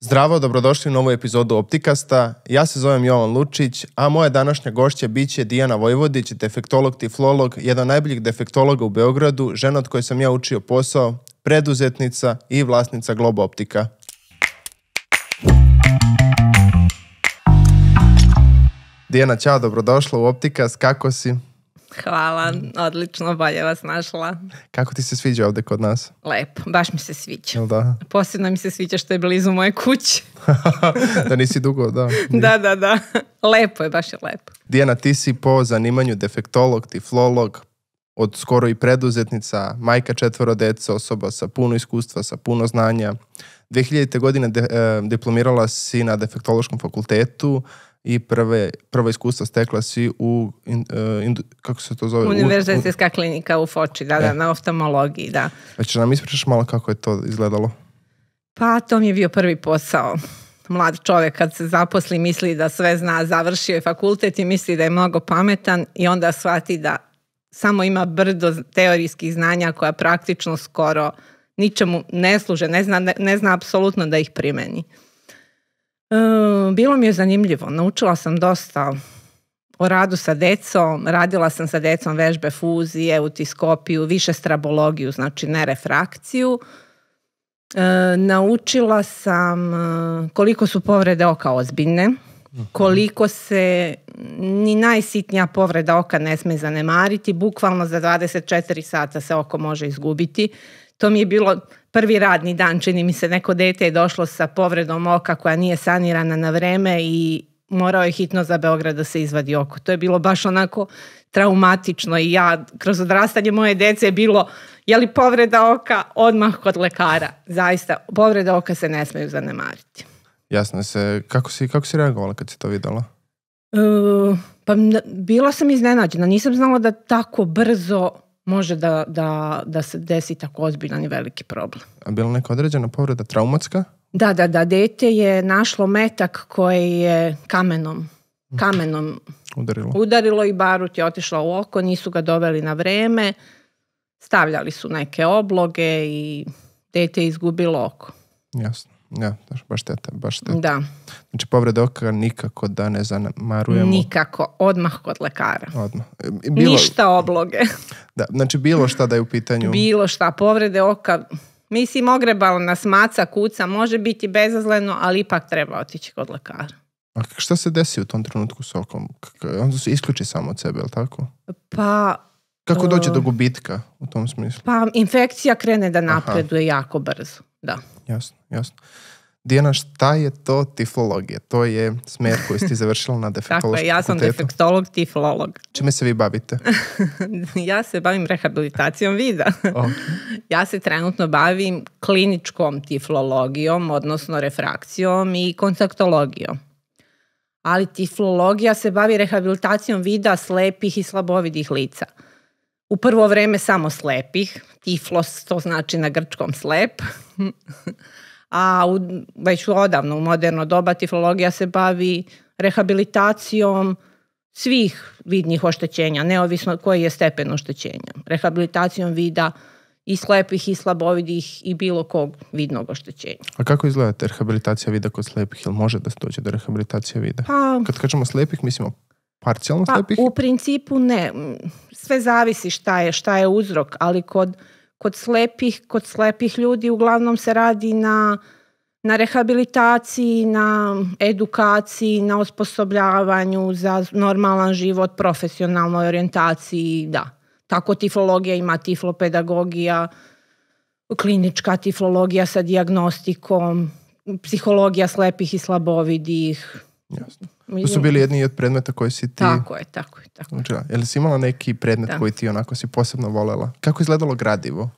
Zdravo, dobrodošli u novu epizodu Optikasta. Ja se zovem Jovan Lučić, a moja današnja gošća biće Dijana Vojvodić, defektolog, tiflolog, jedan od najboljih defektologa u Beogradu, žena od koje sam ja učio posao, preduzetnica i vlasnica Globo Optika. Dijana, čao, dobrodošla u Optikast, kako si? Hvala, odlično, bolje vas našla. Kako ti se sviđa ovde kod nas? Lepo, baš mi se sviđa. Jel da? Posebno mi se sviđa što je blizu moje kuće. da nisi dugo, da. da, da, da. Lepo je, baš je lepo. Dijana, ti si po zanimanju defektolog, tiflolog, od skoro i preduzetnica, majka četvoro dece, osoba sa puno iskustva, sa puno znanja. 2000. godine de, e, diplomirala si na defektološkom fakultetu, i prve, prva iskustva stekla si u, in, e, in, kako se to zove? Univerzitetska klinika u Foči, da, da e. da, na oftalmologiji, da. Već pa nam ispričaš malo kako je to izgledalo? Pa to mi je bio prvi posao. Mlad čovjek kad se zaposli misli da sve zna, završio je fakultet i misli da je mnogo pametan i onda shvati da samo ima brdo teorijskih znanja koja praktično skoro ničemu ne služe, ne zna, ne, ne zna apsolutno da ih primeni. Bilo mi je zanimljivo. Naučila sam dosta o radu sa decom, radila sam sa decom vežbe fuzije, utiskopiju, više strabologiju, znači ne refrakciju. E, naučila sam koliko su povrede oka ozbiljne, mhm. koliko se ni najsitnija povreda oka ne sme zanemariti, bukvalno za 24 sata se oko može izgubiti. To mi je bilo prvi radni dan, čini mi se, neko dete je došlo sa povredom oka koja nije sanirana na vreme i morao je hitno za Beograd da se izvadi oko. To je bilo baš onako traumatično i ja, kroz odrastanje moje dece je bilo, je li povreda oka odmah kod lekara? Zaista, povreda oka se ne smeju zanemariti. Jasno se. Kako si, kako si reagovala kad si to videla? Uh, pa bila sam iznenađena. Nisam znala da tako brzo može da, da, da se desi tako ozbiljan i veliki problem. A bila neka određena povreda traumatska? Da, da, da. Dete je našlo metak koji je kamenom, kamenom udarilo. udarilo i barut je otišla u oko, nisu ga doveli na vreme, stavljali su neke obloge i dete je izgubilo oko. Jasno. Ja, da, baš teta, baš teta. Da. Znači povreda oka nikako da ne zanemarujemo. Nikako, odmah kod lekara. Odmah. E, bilo, Ništa obloge. Da, znači bilo šta da je u pitanju. Bilo šta, povrede oka, mislim ogrebalo nas maca, kuca, može biti bezazleno, ali ipak treba otići kod lekara. A šta se desi u tom trenutku s okom? Onda se isključi samo od sebe, je li tako? Pa... Kako dođe do e, gubitka u tom smislu? Pa infekcija krene da napreduje Aha. jako brzo, da jasno, jasno. Dijana, šta je to tiflologija? To je smjer koji ste završila na defektološkom Tako je, ja sam fakultetu. defektolog, tiflolog. Čime se vi bavite? ja se bavim rehabilitacijom vida. oh. Ja se trenutno bavim kliničkom tiflologijom, odnosno refrakcijom i kontaktologijom. Ali tiflologija se bavi rehabilitacijom vida slepih i slabovidih lica – u prvo vreme samo slepih, tiflos to znači na grčkom slep, a u, već odavno u moderno doba tiflologija se bavi rehabilitacijom svih vidnih oštećenja, neovisno koji je stepen oštećenja. Rehabilitacijom vida i slepih i slabovidih i bilo kog vidnog oštećenja. A kako izgleda rehabilitacija vida kod slepih? Jel može da se dođe do rehabilitacije vida? Pa, Kad kažemo slepih, mislimo parcijalno pa, slepih? U principu ne. Sve zavisi šta je, šta je uzrok, ali kod, kod, slepih, kod slepih ljudi uglavnom se radi na, na rehabilitaciji, na edukaciji, na osposobljavanju za normalan život, profesionalnoj orijentaciji, da. Tako tifologija ima tiflopedagogija, klinička tiflologija sa diagnostikom, psihologija slepih i slabovidih, Jasno. To su bili jedni od predmeta koji si ti... Tako je, tako je. Tako je. Znači, je li si imala neki predmet da. koji ti onako si posebno volela? Kako je izgledalo gradivo?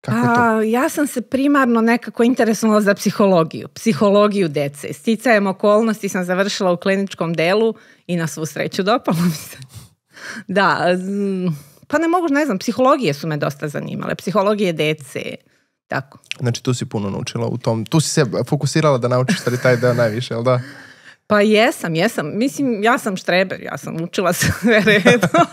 Kako to? A, ja sam se primarno nekako interesovala za psihologiju, psihologiju dece. Sticajem okolnosti sam završila u kliničkom delu i na svu sreću dopalo mi se. da, mm, pa ne mogu, ne znam, psihologije su me dosta zanimale, psihologije dece, tako. Znači tu si puno naučila u tom, tu si se fokusirala da naučiš stari taj deo najviše, jel da? Pa jesam, jesam. Mislim, ja sam štreber, ja sam učila sve redno.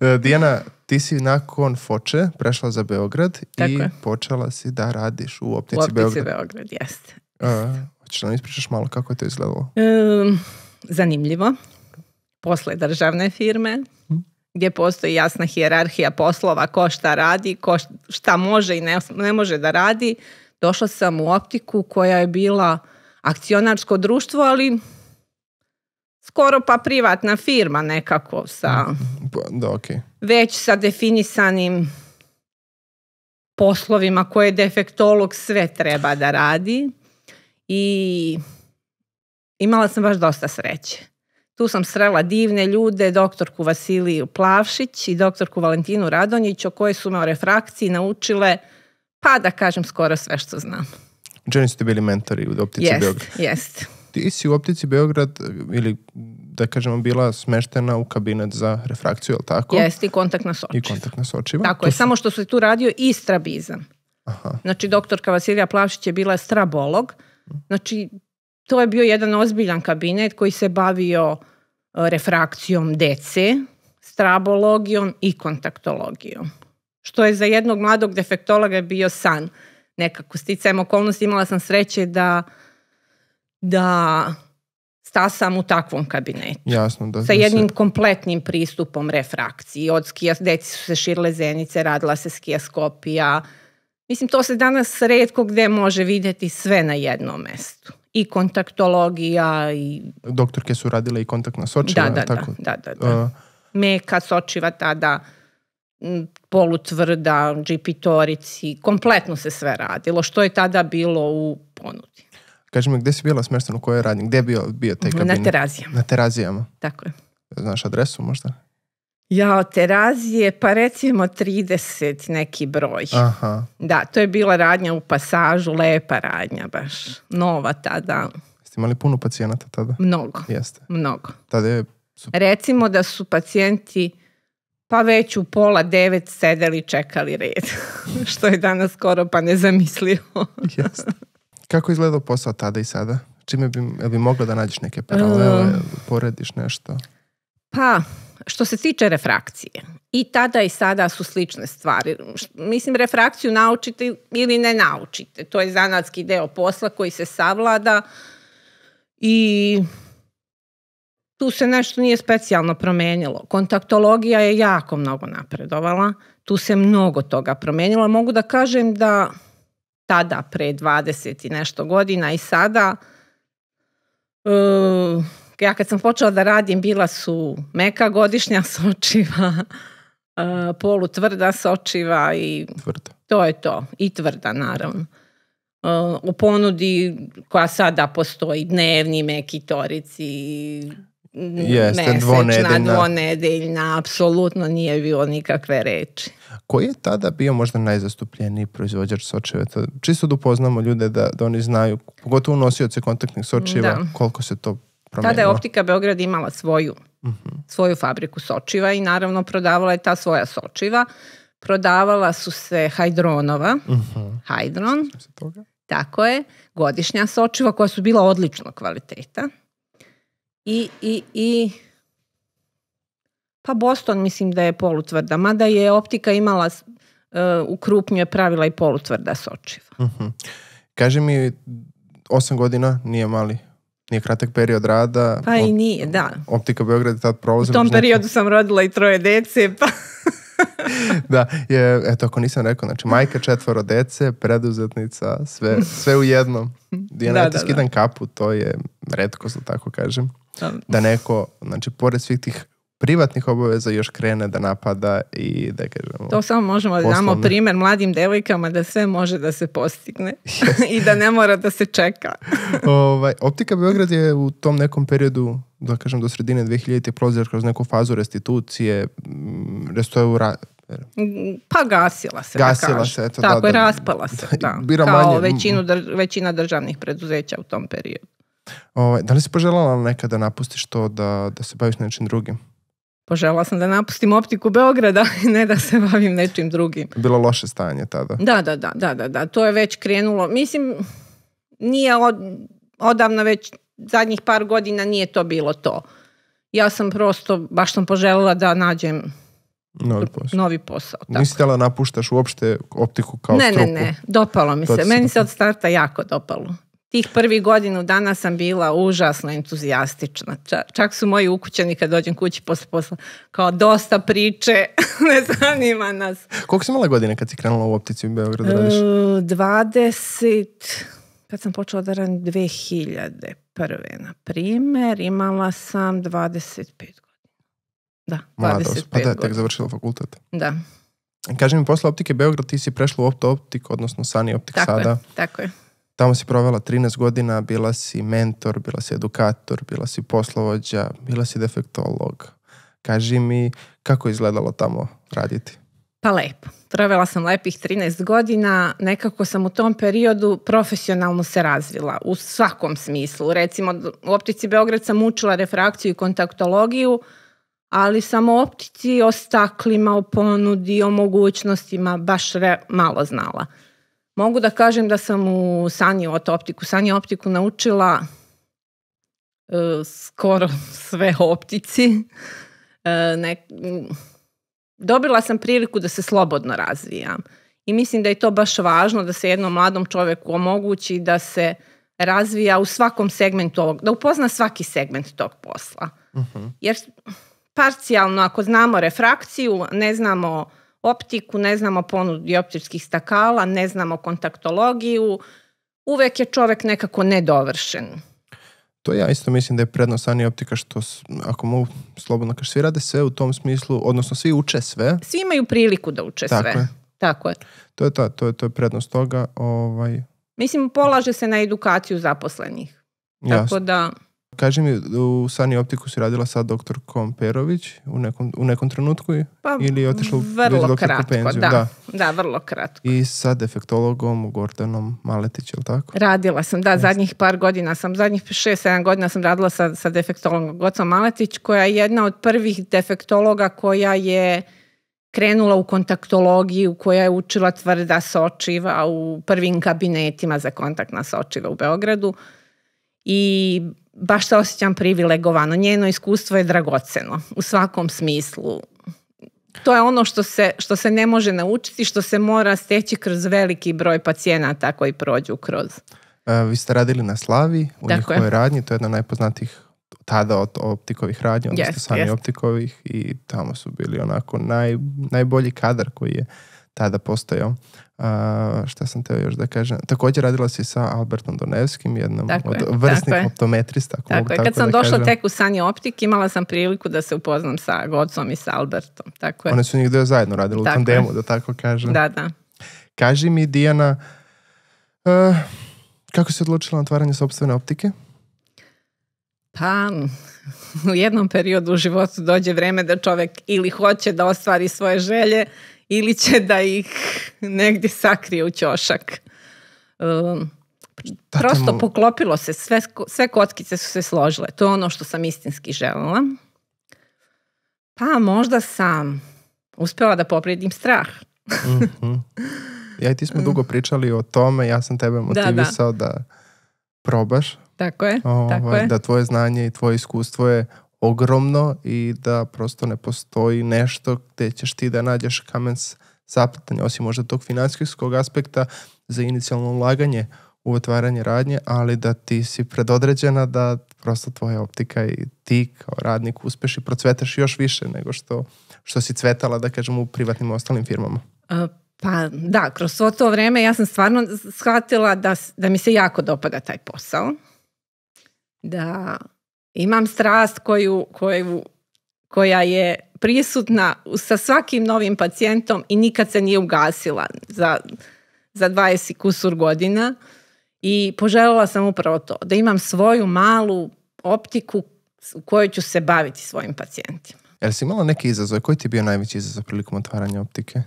E, Dijana, ti si nakon Foče prešla za Beograd Tako i je. počela si da radiš u Optici, u optici Beograd. Beograd, jeste. Uh, hoćeš da nam ispričaš malo kako je to izgledalo? Um, zanimljivo. Posle državne firme, mhm. gdje postoji jasna hijerarhija poslova, ko šta radi, ko šta može i ne, ne može da radi. Došla sam u optiku koja je bila akcionarsko društvo, ali skoro pa privatna firma nekako sa mhm. pa, da, okay. već sa definisanim poslovima koje defektolog sve treba da radi i imala sam baš dosta sreće. Tu sam srela divne ljude, doktorku Vasiliju Plavšić i doktorku Valentinu Radonjić, o koje su me o refrakciji naučile, pa da kažem, skoro sve što znam. Čeni ste bili mentori u Optici Beograd? Jest, jest ti si u optici Beograd ili da kažemo bila smeštena u kabinet za refrakciju, je li tako? Jeste, i kontakt na sočiv. I kontakt na sočiva. Tako to je, su... samo što se tu radio i strabizam. Aha. Znači, doktorka Vasilija Plavšić je bila strabolog. Znači, to je bio jedan ozbiljan kabinet koji se bavio e, refrakcijom dece, strabologijom i kontaktologijom. Što je za jednog mladog defektologa bio san. Nekako sticajem okolnosti imala sam sreće da uh, da stasam u takvom kabinetu. Jasno, da. Sa da jednim se... kompletnim pristupom refrakciji. Od skija, deci su se širile zenice, radila se skijaskopija. Mislim, to se danas redko gde može videti sve na jednom mestu. I kontaktologija i... Doktorke su radile i kontaktna sočiva. Da, da, da, tako? da. da, da, da. Uh... Meka sočiva tada polutvrda, džipitorici, kompletno se sve radilo, što je tada bilo u ponudi. Kaži mi, gde si bila smeštena u kojoj radnji? Gdje je bio, bio taj kabin? Na terazijama. Na terazijama? Tako je. Znaš adresu možda? Ja, terazije, pa recimo 30 neki broj. Aha. Da, to je bila radnja u pasažu, lepa radnja baš, nova tada. Jeste imali puno pacijenata tada? Mnogo. Jeste? Mnogo. Tada je... Su... Recimo da su pacijenti pa već u pola devet sedeli čekali red, što je danas skoro pa ne zamislio. Jeste. Kako je izgledao posao tada i sada? Čime bi, jel bi mogla da nađeš neke paralele, um, porediš nešto? Pa, što se tiče refrakcije, i tada i sada su slične stvari. Mislim, refrakciju naučite ili ne naučite. To je zanatski deo posla koji se savlada i tu se nešto nije specijalno promenilo. Kontaktologija je jako mnogo napredovala. Tu se mnogo toga promenilo. Mogu da kažem da tada pre 20 i nešto godina i sada uh, ja kad sam počela da radim bila su meka godišnja sočiva uh, tvrda sočiva i tvrda. to je to i tvrda naravno uh, u ponudi koja sada postoji dnevni meki torici Jeste, mesečna, dvonedeljna. dvonedeljna, apsolutno nije bilo nikakve reči. Koji je tada bio možda najzastupljeniji proizvođač sočeveta? Čisto da upoznamo ljude da, da oni znaju, pogotovo nosioce kontaktnih sočiva, da. koliko se to promenilo. Tada je Optika Beograd imala svoju, uh mhm. -huh. svoju fabriku sočiva i naravno prodavala je ta svoja sočiva. Prodavala su se Hajdronova, uh mhm. -huh. Hajdron, tako je, godišnja sočiva koja su bila odličnog kvaliteta I, i, i pa Boston mislim da je polutvrda, mada je optika imala uh, u krupnju je pravila i polutvrda sočiva. Uh mhm. -huh. Kaže mi, osam godina nije mali nije kratak period rada. Pa i nije, da. Optika Beograd je tad prolazila. U tom periodu sam rodila i troje dece, pa... da, je, eto, ako nisam rekao, znači, majka četvoro dece, preduzetnica, sve, sve u jednom. Da, ja da, da, skidam da. kapu, to je redkost, da tako kažem. Da. da neko, znači, pored svih tih privatnih obaveza još krene da napada i da kažemo... To samo možemo da damo primer mladim devojkama da sve može da se postigne yes. i da ne mora da se čeka. ovaj, Optika Beograd je u tom nekom periodu, da kažem do sredine 2000. te prolazila kroz neku fazu restitucije, mm, restoraura, pa gasila se, da gasila da se, eto, Tako da, da, je, raspala se, da. da. Bira Kao manje... većinu, većina državnih preduzeća u tom periodu. Ovaj, da li si poželjala nekada da napustiš to da, da se baviš nečim drugim? Požela sam da napustim optiku Beograda i ne da se bavim nečim drugim. Bilo loše stanje tada. Da, da, da, da, da, da. To je već krenulo. Mislim, nije od, odavno već zadnjih par godina nije to bilo to. Ja sam prosto, baš sam poželjela da nađem Novi posao. Novi posao tako. Nisi htjela da napuštaš uopšte optiku kao ne, struku? Ne, ne, ne. Dopalo mi to se. Meni se od starta jako dopalo tih prvih godinu dana sam bila užasno entuzijastična. Čak su moji ukućani kad dođem kući posle posla kao dosta priče, ne zanima nas. Koliko si imala godina kad si krenula u optici u Beogradu da radiš? 20, e, kad sam počela da radim 2001. na primer, imala sam 25 godina. Da, Mlada 25 pa da, tek završila fakultet. Da. Kaži mi, posle optike Beograd ti si prešla u Opto Optik, odnosno Sani Optik tako sada. Je, tako je. Tamo si provela 13 godina, bila si mentor, bila si edukator, bila si poslovođa, bila si defektolog. Kaži mi kako je izgledalo tamo raditi? Pa lepo. Provela sam lepih 13 godina, nekako sam u tom periodu profesionalno se razvila u svakom smislu. Recimo u Optici Beograd sam učila refrakciju i kontaktologiju, ali sam o optici, o staklima, o ponudi, o mogućnostima baš malo znala. Mogu da kažem da sam u Sani Optiku, Sani Optiku naučila e, skoro sve optici. E, ne, dobila sam priliku da se slobodno razvijam. I mislim da je to baš važno da se jednom mladom čoveku omogući da se razvija u svakom segmentu ovog, da upozna svaki segment tog posla. Uh mhm. -huh. Jer parcijalno ako znamo refrakciju, ne znamo optiku, ne znamo ponudi optičkih stakala, ne znamo kontaktologiju, uvek je čovek nekako nedovršen. To ja isto mislim da je prednost Ani Optika što, ako mu slobodno kaš, svi rade sve u tom smislu, odnosno svi uče sve. Svi imaju priliku da uče Tako sve. Je. Tako je. To je, ta, to je, to je prednost toga. Ovaj... Mislim, polaže se na edukaciju zaposlenih. Jasno. Tako da... Kaži mi, u Sani Optiku si radila sa doktor Komperović u nekom, u nekom trenutku pa, ili je otišla vrlo u kratko, Penziju? Da, da, da. vrlo kratko. I sa defektologom Gordanom Maletić, je li tako? Radila sam, da, Jeste. zadnjih par godina sam, zadnjih 6-7 godina sam radila sa, sa defektologom Gordanom Maletić koja je jedna od prvih defektologa koja je krenula u kontaktologiju koja je učila tvrda da sočiva u prvim kabinetima za kontaktna sočiva u Beogradu i baš se osjećam privilegovano. Njeno iskustvo je dragoceno u svakom smislu. To je ono što se, što se ne može naučiti, što se mora steći kroz veliki broj pacijenata koji prođu kroz. E, vi ste radili na Slavi, u dakle. njihovoj radnji, to je jedna od najpoznatijih tada od optikovih radnji, odnosno yes, sami yes. optikovih i tamo su bili onako naj, najbolji kadar koji je tada postojao. Uh, šta sam teo još da kažem? Takođe radila si sa Albertom Donevskim, jednom tako od je, vrsnih tako optometrista. Tako, tako je. tako Kad sam da došla kažem. tek u Sanje Optik, imala sam priliku da se upoznam sa Godsom i sa Albertom. Tako je. One su njih deo zajedno radile u tandemu, da tako kažem. Da, da. Kaži mi, Dijana, uh, kako si odlučila na otvaranje sobstvene optike? Pa, u jednom periodu u životu dođe vreme da čovek ili hoće da ostvari svoje želje, ili će da ih negdje sakrije u ćošak. Um, prosto mu... poklopilo se, sve, sve kockice su se složile. To je ono što sam istinski želela. Pa možda sam uspela da poprijedim strah. mm -hmm. Ja i ti smo dugo pričali o tome, ja sam tebe da, motivisao da, da. da probaš. Tako je, Ovo, ovaj, tako je. Da tvoje znanje i tvoje iskustvo je ogromno i da prosto ne postoji nešto gde ćeš ti da nađeš kamen sapletanja, osim možda tog finansijskog aspekta za inicijalno ulaganje u otvaranje radnje, ali da ti si predodređena da prosto tvoja optika i ti kao radnik uspeš i procvetaš još više nego što, što si cvetala, da kažem, u privatnim ostalim firmama. pa da, kroz svo to vreme ja sam stvarno shvatila da, da mi se jako dopada taj posao, da imam strast koju, koju, koja je prisutna sa svakim novim pacijentom i nikad se nije ugasila za, za 20 kusur godina i poželjela sam upravo to, da imam svoju malu optiku u kojoj ću se baviti svojim pacijentima. Jel si imala neke izazove? Koji ti je bio najveći izazov prilikom otvaranja optike?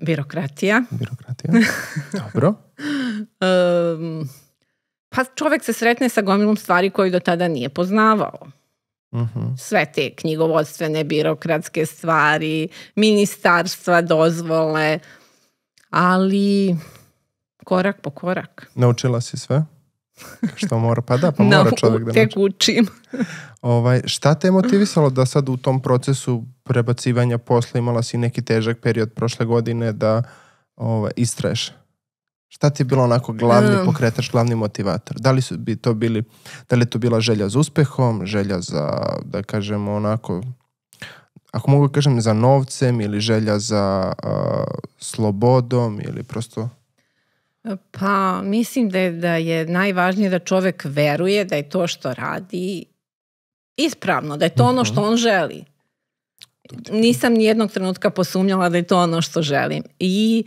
Birokratija. Birokratija. Dobro. um, pa čovek se sretne sa gomilom stvari koju do tada nije poznavao. Uh Sve te knjigovodstvene, birokratske stvari, ministarstva, dozvole, ali korak po korak. Naučila si sve? Što mora, pa da, pa mora no, čovjek da tek učim. ovaj, šta te je motivisalo da sad u tom procesu prebacivanja posla imala si neki težak period prošle godine da ovaj, istraješ? Šta ti je bilo onako glavni pokretač, glavni motivator? Da li su bi to bili, da li je to bila želja za uspehom, želja za, da kažemo onako, ako mogu kažem za novcem ili želja za uh, slobodom ili prosto... Pa mislim da je, da je najvažnije da čovek veruje da je to što radi ispravno, da je to ono što mhm. on želi. Nisam nijednog trenutka posumnjala da je to ono što želim. I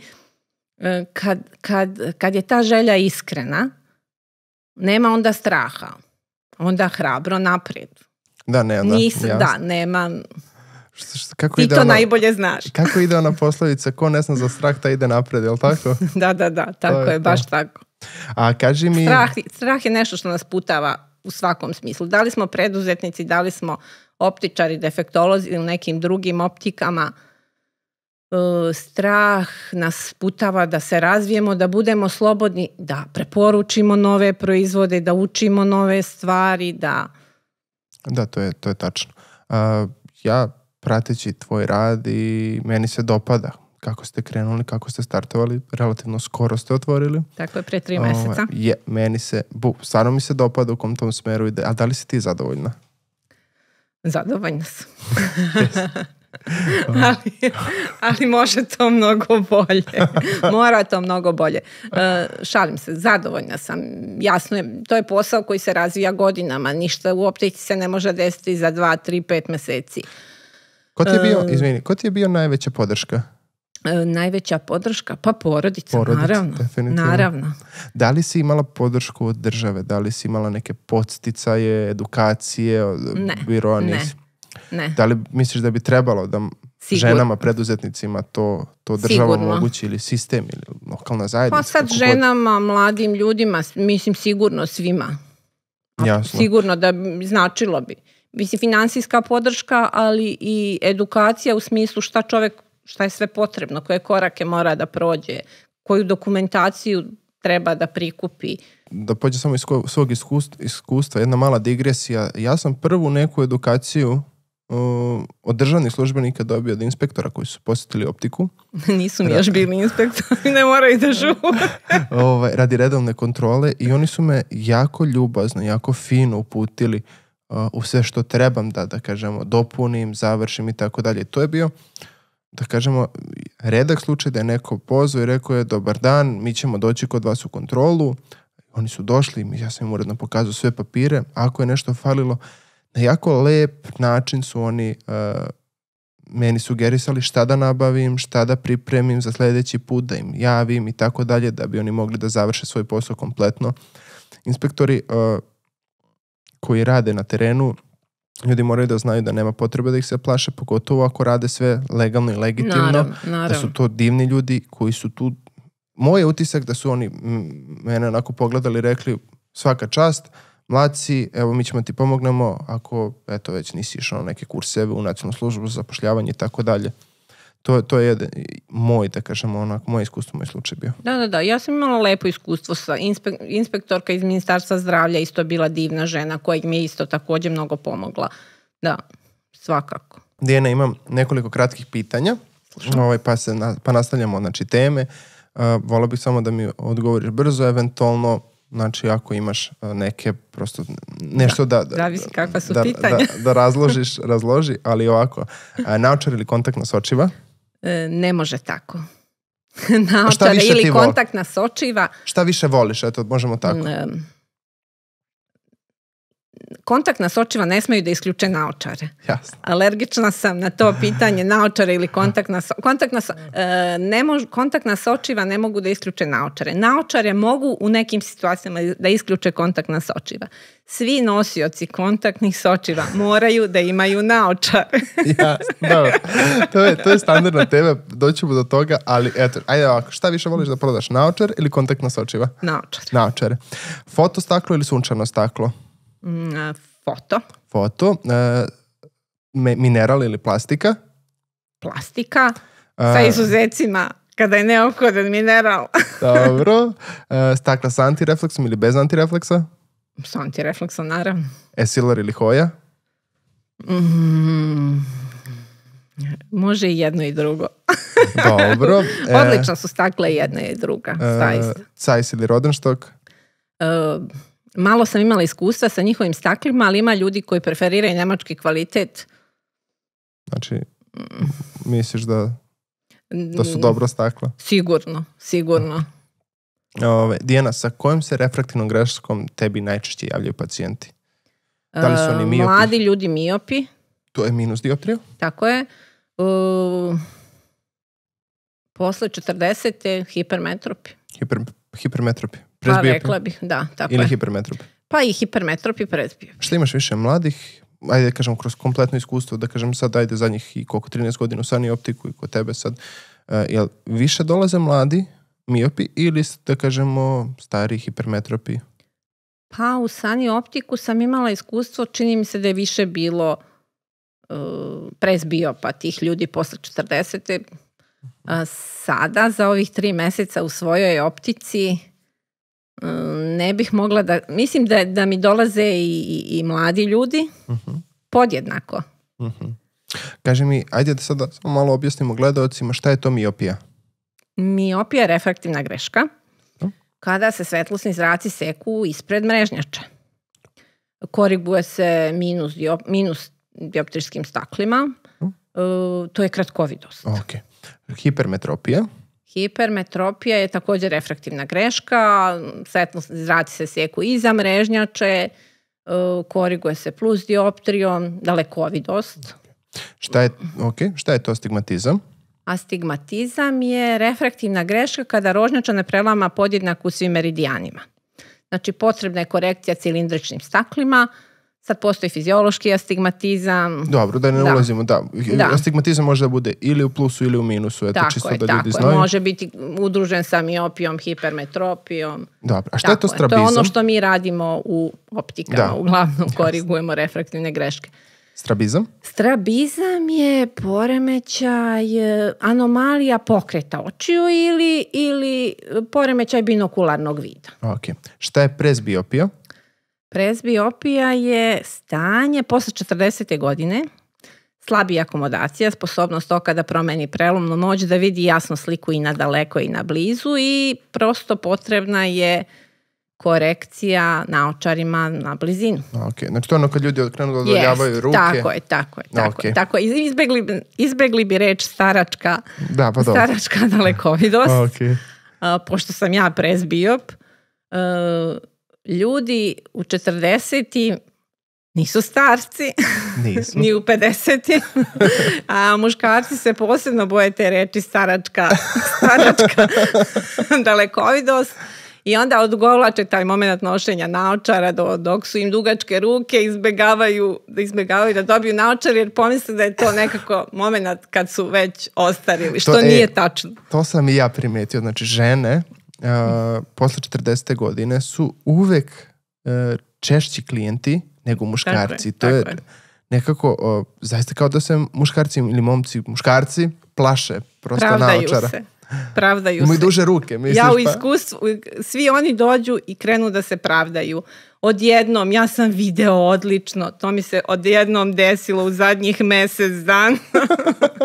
E, kad, kad, kad je ta želja iskrena, nema onda straha. Onda hrabro naprijed. Da, ne, da. Nis, da, nema... Što, što, kako Ti ide to ona, najbolje znaš. kako ide ona poslovica, ko ne zna za strah, ta ide naprijed, jel tako? da, da, da, tako je, je, baš tako. A kaži mi... Strah, strah je nešto što nas putava u svakom smislu. Da li smo preduzetnici, da li smo optičari, defektolozi ili nekim drugim optikama, E, strah nas putava da se razvijemo, da budemo slobodni, da preporučimo nove proizvode, da učimo nove stvari, da... Da, to je, to je tačno. Uh, ja prateći tvoj rad i meni se dopada kako ste krenuli, kako ste startovali, relativno skoro ste otvorili. Tako je, pre tri meseca. Uh, je, meni se, bu, stvarno mi se dopada u kom tom smeru ide, a da li si ti zadovoljna? Zadovoljna sam. ali, ali može to mnogo bolje. Mora to mnogo bolje. E, šalim se, zadovoljna sam. Jasno je, to je posao koji se razvija godinama. Ništa u optici se ne može desiti za dva, tri, pet meseci. Ko ti je bio, e, izvini, ko ti je bio najveća podrška? E, najveća podrška? Pa porodica, porodica naravno. Naravno. Da li si imala podršku od države? Da li si imala neke podsticaje, edukacije? Ne, bironis? ne. Ne. Da li misliš da bi trebalo da Sigur. ženama, preduzetnicima to, to država sigurno. mogući ili sistem ili lokalna zajednica? Pa sad ženama, god. mladim ljudima, mislim sigurno svima. Jasno. Sigurno da značilo bi. Mislim, finansijska podrška, ali i edukacija u smislu šta čovek, šta je sve potrebno, koje korake mora da prođe, koju dokumentaciju treba da prikupi. Da pođe samo iz svog iskustva, jedna mala digresija. Ja sam prvu neku edukaciju od državnih službenika dobio od inspektora koji su posjetili optiku. Nisu mi još bili inspektori, ne moraju da ovaj, radi redovne kontrole i oni su me jako ljubazno, jako fino uputili uh, u sve što trebam da, da kažemo, dopunim, završim i tako dalje. To je bio, da kažemo, redak slučaj da je neko pozvao i rekao je dobar dan, mi ćemo doći kod vas u kontrolu. Oni su došli, ja sam im uredno pokazao sve papire. Ako je nešto falilo, na jako lep način su oni uh, meni sugerisali šta da nabavim, šta da pripremim za sledeći put, da im javim i tako dalje, da bi oni mogli da završe svoj posao kompletno. Inspektori uh, koji rade na terenu, ljudi moraju da znaju da nema potrebe da ih se plaše, pogotovo ako rade sve legalno i legitimno, naravno, naravno. da su to divni ljudi koji su tu moj je utisak da su oni mene onako pogledali i rekli svaka čast, uh, mladci, evo mi ćemo ti pomognemo ako, eto, već nisi išao na neke kurseve u nacionalnu službu za zapošljavanje i tako dalje. To, to je jedan, moj, da kažemo, onako, moj iskustvo, moj slučaj bio. Da, da, da. Ja sam imala lepo iskustvo sa inspek, inspektorka iz Ministarstva zdravlja, isto bila divna žena koja mi je isto takođe mnogo pomogla. Da, svakako. Dijena, imam nekoliko kratkih pitanja, ovaj, pa, se na, pa nastavljamo znači, teme. Uh, volao bih samo da mi odgovoriš brzo, eventualno Znači, ako imaš e, neke prosto nešto da, da... Da, zavisi kakva su da, pitanja. da, da razložiš, razloži, ali ovako. E, naočar ili kontaktna sočiva? E, ne može tako. Naočar ili kontaktna sočiva. Šta više voliš, eto, možemo tako. E, kontaktna sočiva ne smeju da isključe naočare. Jasno. Alergična sam na to pitanje naočare ili kontaktna so, kontaktna so, e, ne mož, kontaktna sočiva ne mogu da isključe naočare. Naočare mogu u nekim situacijama da isključe kontaktna sočiva. Svi nosioci kontaktnih sočiva moraju da imaju naočare. Jasno, dobro. Da. To je, to je standardna tema, doćemo do toga, ali eto, ajde ovako, šta više voliš da prodaš, naočar ili kontaktna sočiva? Naočar. Naočare. Fotostaklo ili sunčano staklo? Mm, foto. Foto. Mineral ili plastika? Plastika. Sa izuzecima kada je neophodan mineral. Dobro. Stakla sa antirefleksom ili bez antirefleksa? S antirefleksom, naravno. Esilar ili hoja? Mm, može i jedno i drugo. Dobro. E. Odlično su stakle jedna i druga. E, cajs ili rodenštok? E, malo sam imala iskustva sa njihovim staklima, ali ima ljudi koji preferiraju nemački kvalitet. Znači, misliš da, da su mm. dobro stakla? Sigurno, sigurno. E, ove, Dijana, sa kojom se refraktivnom greškom tebi najčešće javljaju pacijenti? Da li su oni e, miopi? Mladi ljudi miopi. To je minus dioptrija? Tako je. Uh, posle 40. hipermetropi. Hiper, hipermetropi. Pa rekla bih, da. Tako Ili je. hipermetrop. Pa i hipermetropi i presbio. Šta imaš više mladih, ajde kažem kroz kompletno iskustvo, da kažem sad ajde za njih i koliko 13 godina u Sani Optiku i kod tebe sad, uh, jel više dolaze mladi miopi ili da kažemo stari hipermetropi? Pa u Sani Optiku sam imala iskustvo, čini mi se da je više bilo uh, pa tih ljudi posle 40. Mhm. A sada za ovih tri meseca u svojoj optici ne bih mogla da, mislim da, da mi dolaze i, i mladi ljudi uh mhm. -huh. podjednako. Uh mhm. -huh. Kaži mi, ajde da sada malo objasnimo gledalcima šta je to miopija. Miopija je refraktivna greška uh da. -huh. kada se svetlosni zraci seku ispred mrežnjača. Koriguje se minus, diop, minus dioptrijskim staklima. Uh, to je kratkovidost. Ok. Hipermetropija. Hipermetropija je takođe refraktivna greška, setnost izrati se seku iza mrežnjače, e, koriguje se plus dioptrijom, dalekovidost. Šta je, okay, šta je to astigmatizam? Astigmatizam je refraktivna greška kada rožnjača ne prelama podjednak u svim meridijanima. Znači, potrebna je korekcija cilindričnim staklima, Sad postoji fiziološki astigmatizam. Dobro, da ne da. ulazimo, da. da. Astigmatizam može da bude ili u plusu ili u minusu, eto tako čisto je, da ljudi tako znaju. Može biti udružen sa miopijom, hipermetropijom. Dobro, a šta tako je to strabizam? Je. To je ono što mi radimo u optikama, da. uglavnom korigujemo refraktivne greške. Strabizam? Strabizam je poremećaj, e, anomalija pokreta očiju ili, ili poremećaj binokularnog vida. Ok. Šta je presbiopija? Presbiopija je stanje posle 40. godine, slabija akomodacija, sposobnost oka da promeni prelomnu moć, da vidi jasno sliku i na daleko i na blizu i prosto potrebna je korekcija naočarima na blizinu. Ok, znači to je ono kad ljudi krenu da odvaljavaju yes, ruke. Tako je, tako je. Tako okay. je, tako je. Izbegli, izbegli bi reč staračka, da, pa dobro. staračka dalekovidost. ok. Uh, pošto sam ja presbiop, uh, ljudi u 40 nisu starci, nisu. ni u 50 a muškarci se posebno boje te reči staračka, staračka dalekovidost. I onda odgovlače taj moment nošenja naočara do, dok su im dugačke ruke, izbegavaju, izbegavaju da dobiju naočar jer pomisle da je to nekako moment kad su već ostarili, što to, e, nije e, tačno. To sam i ja primetio, znači žene a, posle 40. godine su uvek a, e, češći klijenti nego muškarci. Tako je, to je, nekako, o, zaista kao da se muškarci ili momci, muškarci plaše prosto Pravdaju naočara. Se. Pravdaju Imaju se. Imaju duže ruke, misliš ja u pa? iskustvu, pa? svi oni dođu i krenu da se pravdaju odjednom, ja sam video odlično, to mi se odjednom desilo u zadnjih mesec dana.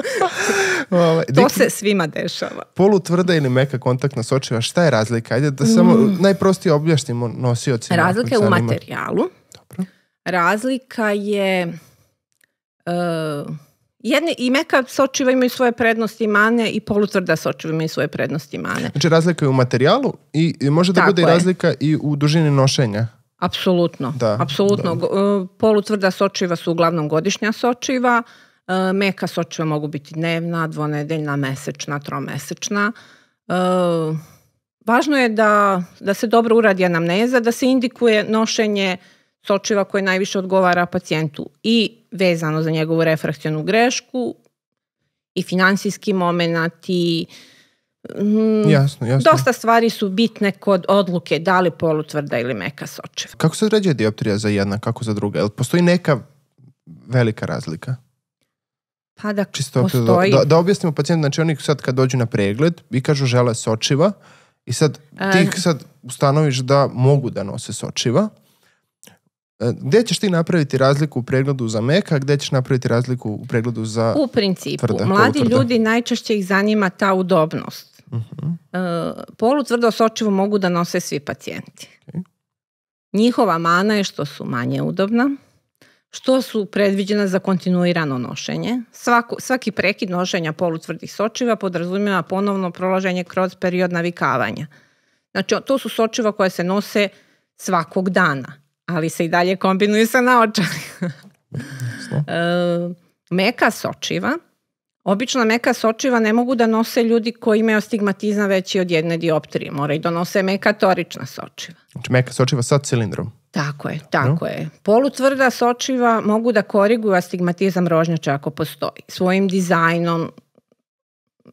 Ovaj, to se svima dešava. Polutvrda ili meka kontaktna sočiva, šta je razlika? Ajde da samo mm. najprostije objašnimo nosiocima. Razlika je u materijalu. Dobro. Razlika je... Uh, e, Jedne i meka sočiva imaju svoje prednosti i mane i polutvrda sočiva imaju svoje prednosti i mane. Znači razlika je u materijalu i može da Tako bude je. razlika i u dužini nošenja. Apsolutno, da, apsolutno. Da. E, polutvrda sočiva su uglavnom godišnja sočiva, e, meka sočiva mogu biti dnevna, dvonedeljna, mesečna, tromesečna. E, važno je da, da se dobro uradi anamneza, da se indikuje nošenje sočiva koje najviše odgovara pacijentu i vezano za njegovu refrakcijnu grešku i finansijski moment i uh, Mhm. jasno, jasno. Dosta stvari su bitne kod odluke da li polutvrda ili meka sočeva. Kako se određuje dioptrija za jedna, kako za druga? Jel postoji neka velika razlika? Pa da Čisto da- postoji. Da, da objasnimo pacijentu, znači oni sad kad dođu na pregled i kažu žele sočiva i sad e. ti ih sad ustanoviš da mogu da nose sočiva. E, gde ćeš ti napraviti razliku u pregledu za meka, gde ćeš napraviti razliku u pregledu za U principu, tvrda, mladi ljudi najčešće ih zanima ta udobnost. Uh -huh. e, polutvrdo sočivo mogu da nose svi pacijenti. Njihova mana je što su manje udobna, što su predviđena za kontinuirano nošenje. Svako, svaki prekid nošenja polutvrdih sočiva podrazumijeva ponovno prolaženje kroz period navikavanja. Znači, to su sočiva koje se nose svakog dana, ali se i dalje kombinuju sa naočarima. e, meka sočiva Obično meka sočiva ne mogu da nose ljudi koji imaju astigmatizam veći od jedne dioptrije. Moraju da nose meka torična sočiva. Znači meka sočiva sa cilindrom. Tako je, tako no. je. Polutvrda sočiva mogu da koriguju astigmatizam rožnjača ako postoji. Svojim dizajnom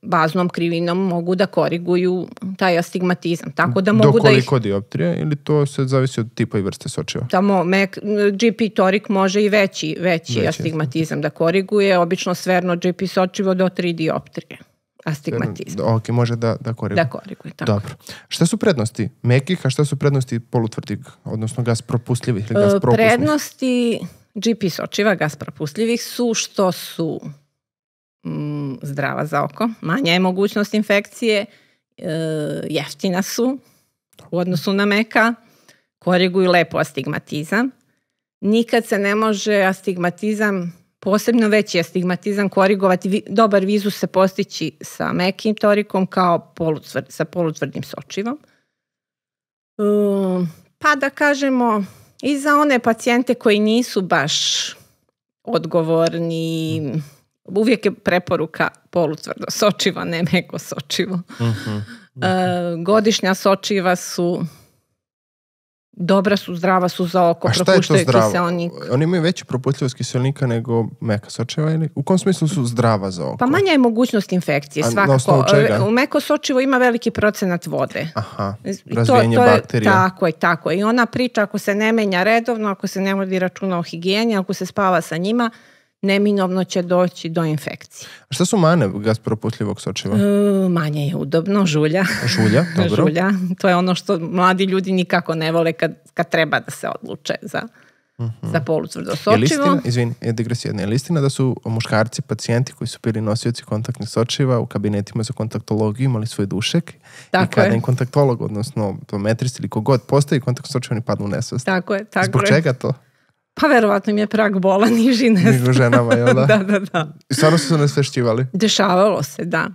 baznom krivinom mogu da koriguju taj astigmatizam. Tako da mogu Do koliko da ih... dioptrija ili to se zavisi od tipa i vrste sočiva? Tamo Mac, GP torik može i veći, veći, veći astigmatizam da koriguje. Obično sverno GP sočivo do 3 dioptrije astigmatizam. Ok, može da, da koriguje. Da koriguje, tako. Dobro. Šta su prednosti mekih, a šta su prednosti polutvrdih, odnosno gas propustljivih ili gas e, propusnih? Prednosti GP sočiva, gas propustljivih su što su m, mm, zdrava za oko, manja je mogućnost infekcije, e, jeftina su u odnosu na meka, koriguju lepo astigmatizam. Nikad se ne može astigmatizam, posebno veći astigmatizam, korigovati. Dobar vizus se postići sa mekim torikom kao polutvr, sa polutvrdim sočivom. E, pa da kažemo i za one pacijente koji nisu baš odgovorni, uvijek je preporuka polutvrdo sočiva, ne meko sočivo. Uh-huh, uh-huh. E, godišnja sočiva su dobra su, zdrava su za oko, A šta propuštaju je to kiselnik. Oni imaju veću proputljivost kiselnika nego meka sočiva ili u kom smislu su zdrava za oko? Pa manja je mogućnost infekcije, A, svakako. E, čega? U meko sočivo ima veliki procenat vode. Aha, razvijenje to, to bakterija. Je, tako je, tako je. I ona priča ako se ne menja redovno, ako se ne vodi računa o higijeni, ako se spava sa njima, neminovno će doći do infekcije. A šta su mane gastroputljivog sočiva? E, manje je udobno, žulja. Žulja, dobro. žulja, to je ono što mladi ljudi nikako ne vole kad, kad treba da se odluče za... Mm -hmm. za polutvrdo sočivo. Je listina, izvin, je digresija jedna, je listina da su muškarci, pacijenti koji su bili nosioci kontaktnih sočiva u kabinetima za kontaktologiju imali svoj dušek tako i kada je. im kontaktolog, odnosno dometrist ili kogod postavi kontakt sočiva, oni padnu u nesvest. Tako je, tako Zbog je. čega to? Pa verovatno im je prag bola niži. Ne Nego ženama, jel da? da, da, da. I stvarno su se nesvešćivali? Dešavalo se, da.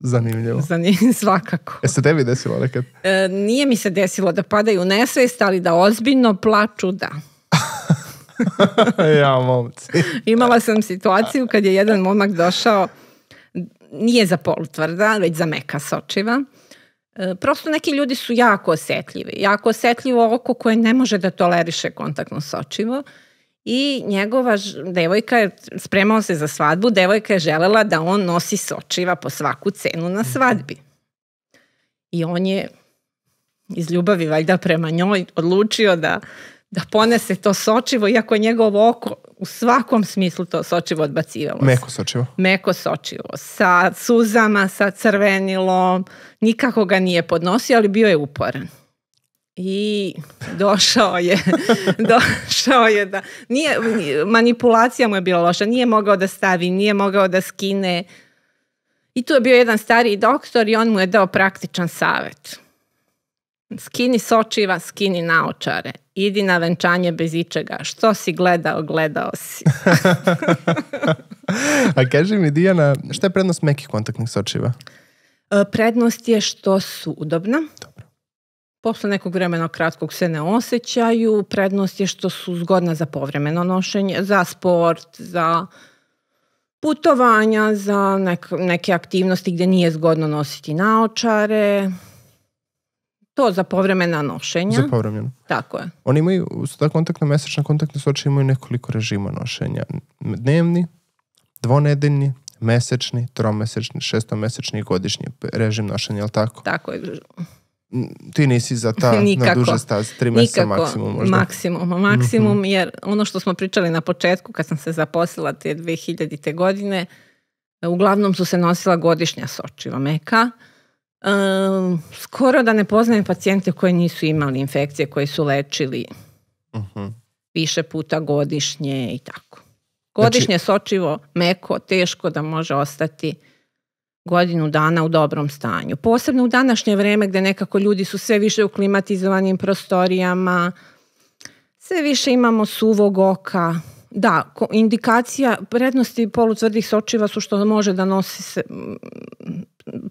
Zanimljivo. Zanimljivo, svakako. E se tebi desilo nekad? E, nije mi se desilo da padaju nesvest, ali da ozbiljno plaču, da. ja, momci. Imala sam situaciju kad je jedan momak došao, nije za polutvrda, već za meka sočiva. E, prosto neki ljudi su jako osetljivi, jako osetljivo oko koje ne može da toleriše kontaktno sočivo i njegova devojka je, spremao se za svadbu, devojka je želela da on nosi sočiva po svaku cenu na svadbi. I on je iz ljubavi valjda prema njoj odlučio da da ponese to sočivo, iako njegovo oko u svakom smislu to sočivo odbacivalo. Meko sočivo. Meko sočivo. Sa suzama, sa crvenilom, nikako ga nije podnosio, ali bio je uporan. I došao je, došao je da, nije, manipulacija mu je bila loša, nije mogao da stavi, nije mogao da skine. I tu je bio jedan stariji doktor i on mu je dao praktičan savet. Skini sočiva, skini naočare idi na venčanje bez ičega. Što si gledao, gledao si. A kaži mi, Dijana, šta je prednost mekih kontaktnih sočiva? E, prednost je što su udobna. Dobro. Posle nekog vremena kratkog se ne osjećaju. Prednost je što su zgodna za povremeno nošenje, za sport, za putovanja, za nek neke aktivnosti gde nije zgodno nositi naočare. To za povremena nošenja. Za povremeno. Tako je. Oni imaju, ta kontaktna mesečna kontaktna soča imaju nekoliko režima nošenja. Dnevni, dvonedeljni, mesečni, tromesečni, šestomesečni i godišnji režim nošenja, je li tako? Tako je. Ti nisi za ta na duže staze, tri meseca maksimum možda. Maksimum, maksimum mm -hmm. jer ono što smo pričali na početku kad sam se zaposlila te 2000. godine, uglavnom su se nosila godišnja sočiva meka. Ehm, skoro da ne poznajem pacijente koji nisu imali infekcije, koji su lečili uh mhm. -huh. više puta godišnje i tako. Godišnje znači... sočivo, meko, teško da može ostati godinu dana u dobrom stanju. Posebno u današnje vreme gde nekako ljudi su sve više u klimatizovanim prostorijama, sve više imamo suvog oka, Da, indikacija prednosti polutvrdih sočiva su što može da nosi se,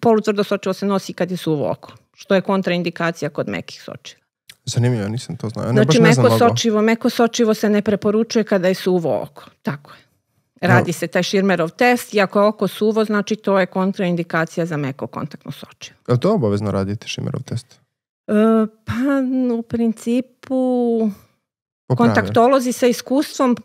polutvrdo sočivo se nosi kad je suvo oko, što je kontraindikacija kod mekih sočiva. Zanimljivo, nisam to znao. Ja ne, znači, baš ne znam meko sočivo, meko sočivo se ne preporučuje kada je suvo oko. Tako je. Radi no. se taj Širmerov test i ako je oko suvo, znači to je kontraindikacija za meko kontaktno sočivo. Je li to obavezno radite Širmerov test? E, pa, u principu, Poprave. kontaktolozi sa iskustvom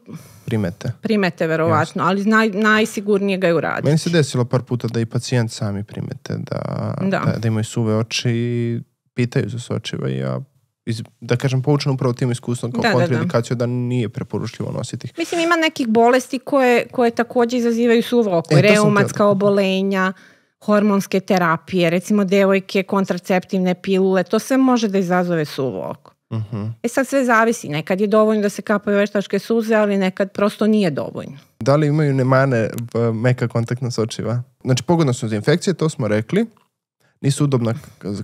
primete. Primete verovatno, Jasne. ali naj, najsigurnije ga je uraditi. Meni se desilo par puta da i pacijent sami primete, da, da. da, da imaju suve oči i pitaju za sočiva i ja iz, da kažem, poučeno upravo tim iskustvom kao da, kontraindikaciju da, da. da nije preporučljivo nositi ih. Mislim, ima nekih bolesti koje, koje takođe izazivaju suvo oko, e, reumatska da. obolenja, hormonske terapije, recimo devojke, kontraceptivne pilule, to sve može da izazove suvo oko. Uh mhm. -huh. E sad sve zavisi, nekad je dovoljno da se kapaju veštačke suze, ali nekad prosto nije dovoljno. Da li imaju nemane meka kontaktna sočiva? Znači pogodno su za infekcije, to smo rekli. Nisu udobna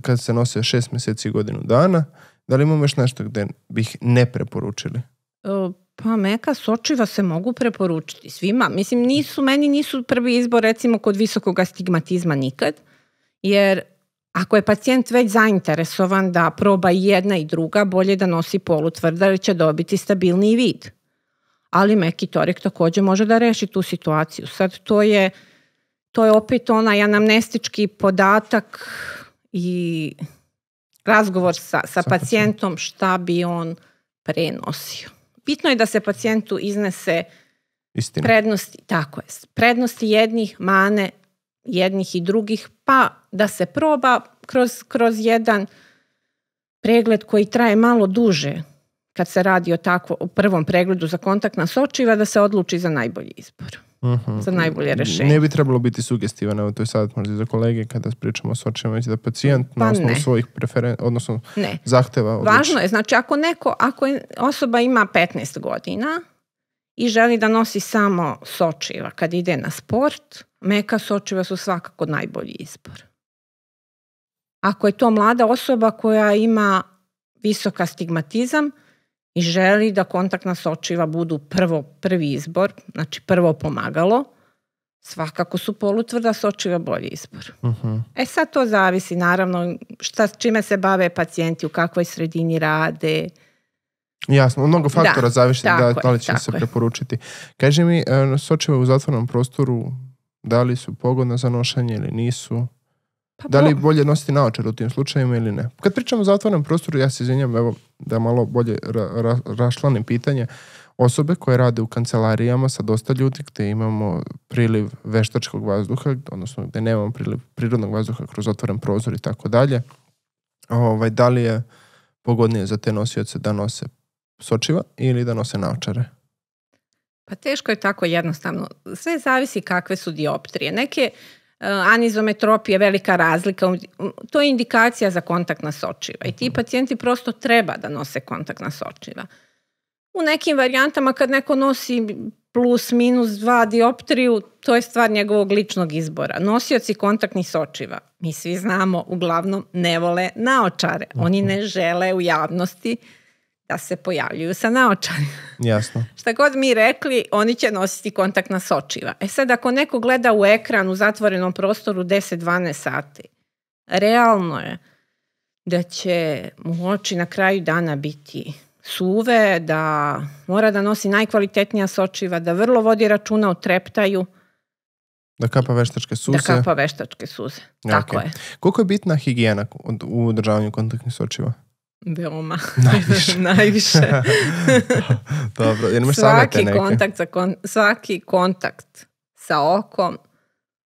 kad se nose šest meseci i godinu dana. Da li imamo još nešto gde bih ne preporučili? E, pa meka sočiva se mogu preporučiti svima. Mislim, nisu, meni nisu prvi izbor recimo kod visokog astigmatizma nikad, jer Ako je pacijent već zainteresovan da proba i jedna i druga, bolje da nosi polutvrda jer će dobiti stabilniji vid. Ali meki torik takođe može da reši tu situaciju. Sad to je, to je opet onaj anamnestički podatak i razgovor sa, sa pacijentom šta bi on prenosio. Bitno je da se pacijentu iznese Istina. prednosti, tako je, prednosti jednih, mane jednih i drugih, pa da se proba kroz, kroz jedan pregled koji traje malo duže kad se radi o, tako, o prvom pregledu za kontaktna sočiva, da se odluči za najbolji izbor. Uh mhm. -huh. Za najbolje rešenje. Ne bi trebalo biti sugestivan, evo to je sad možda za kolege kada pričamo o sočima, već da pacijent pa na osnovu ne. svojih preferen, odnosno ne. zahteva odluči. Važno je, znači ako neko, ako osoba ima 15 godina i želi da nosi samo sočiva kad ide na sport, meka sočiva su svakako najbolji izbor. Ako je to mlada osoba koja ima visok astigmatizam i želi da kontaktna sočiva budu prvo prvi izbor, znači prvo pomagalo, svakako su polutvrda sočiva bolji izbor. Uh mhm. -huh. E sad to zavisi naravno šta, čime se bave pacijenti, u kakvoj sredini rade, Jasno, mnogo da, faktora da, zavisi da, da li će se je. preporučiti. Kaži mi, e, sočiva u zatvornom prostoru da li su pogodna za nošenje ili nisu. Pa, da li je bolje nositi naočar u tim slučajima ili ne? Kad pričamo o zatvorenom prostoru, ja se izvinjam, evo, da malo bolje ra, ra rašlanim pitanje. Osobe koje rade u kancelarijama sa dosta ljudi gde imamo priliv veštačkog vazduha, odnosno gde nemamo priliv prirodnog vazduha kroz otvoren prozor i tako dalje, ovaj, da li je pogodnije za te nosioce da nose sočiva ili da nose naočare? Pa teško je tako jednostavno. Sve zavisi kakve su dioptrije. Neke e, anizometropije, velika razlika, um, um, to je indikacija za kontaktna sočiva i ti mhm. pacijenti prosto treba da nose kontaktna sočiva. U nekim varijantama kad neko nosi plus minus dva dioptriju, to je stvar njegovog ličnog izbora. Nosioci kontaktnih sočiva, mi svi znamo, uglavnom ne vole naočare. Oni mhm. ne žele u javnosti uh, da se pojavljuju sa naočarima. Jasno. Šta god mi rekli, oni će nositi kontaktna sočiva. E sad, ako neko gleda u ekran u zatvorenom prostoru 10-12 sati, realno je da će mu oči na kraju dana biti suve, da mora da nosi najkvalitetnija sočiva, da vrlo vodi računa o treptaju. Da kapa veštačke suze. Da kapa veštačke suze. Okay. Tako je. Koliko je bitna higijena u održavanju kontaktnih sočiva? Veoma. Najviše. Najviše. Dobro, jer imaš svaki savete neke. Kontakt sa kon, svaki kontakt sa okom,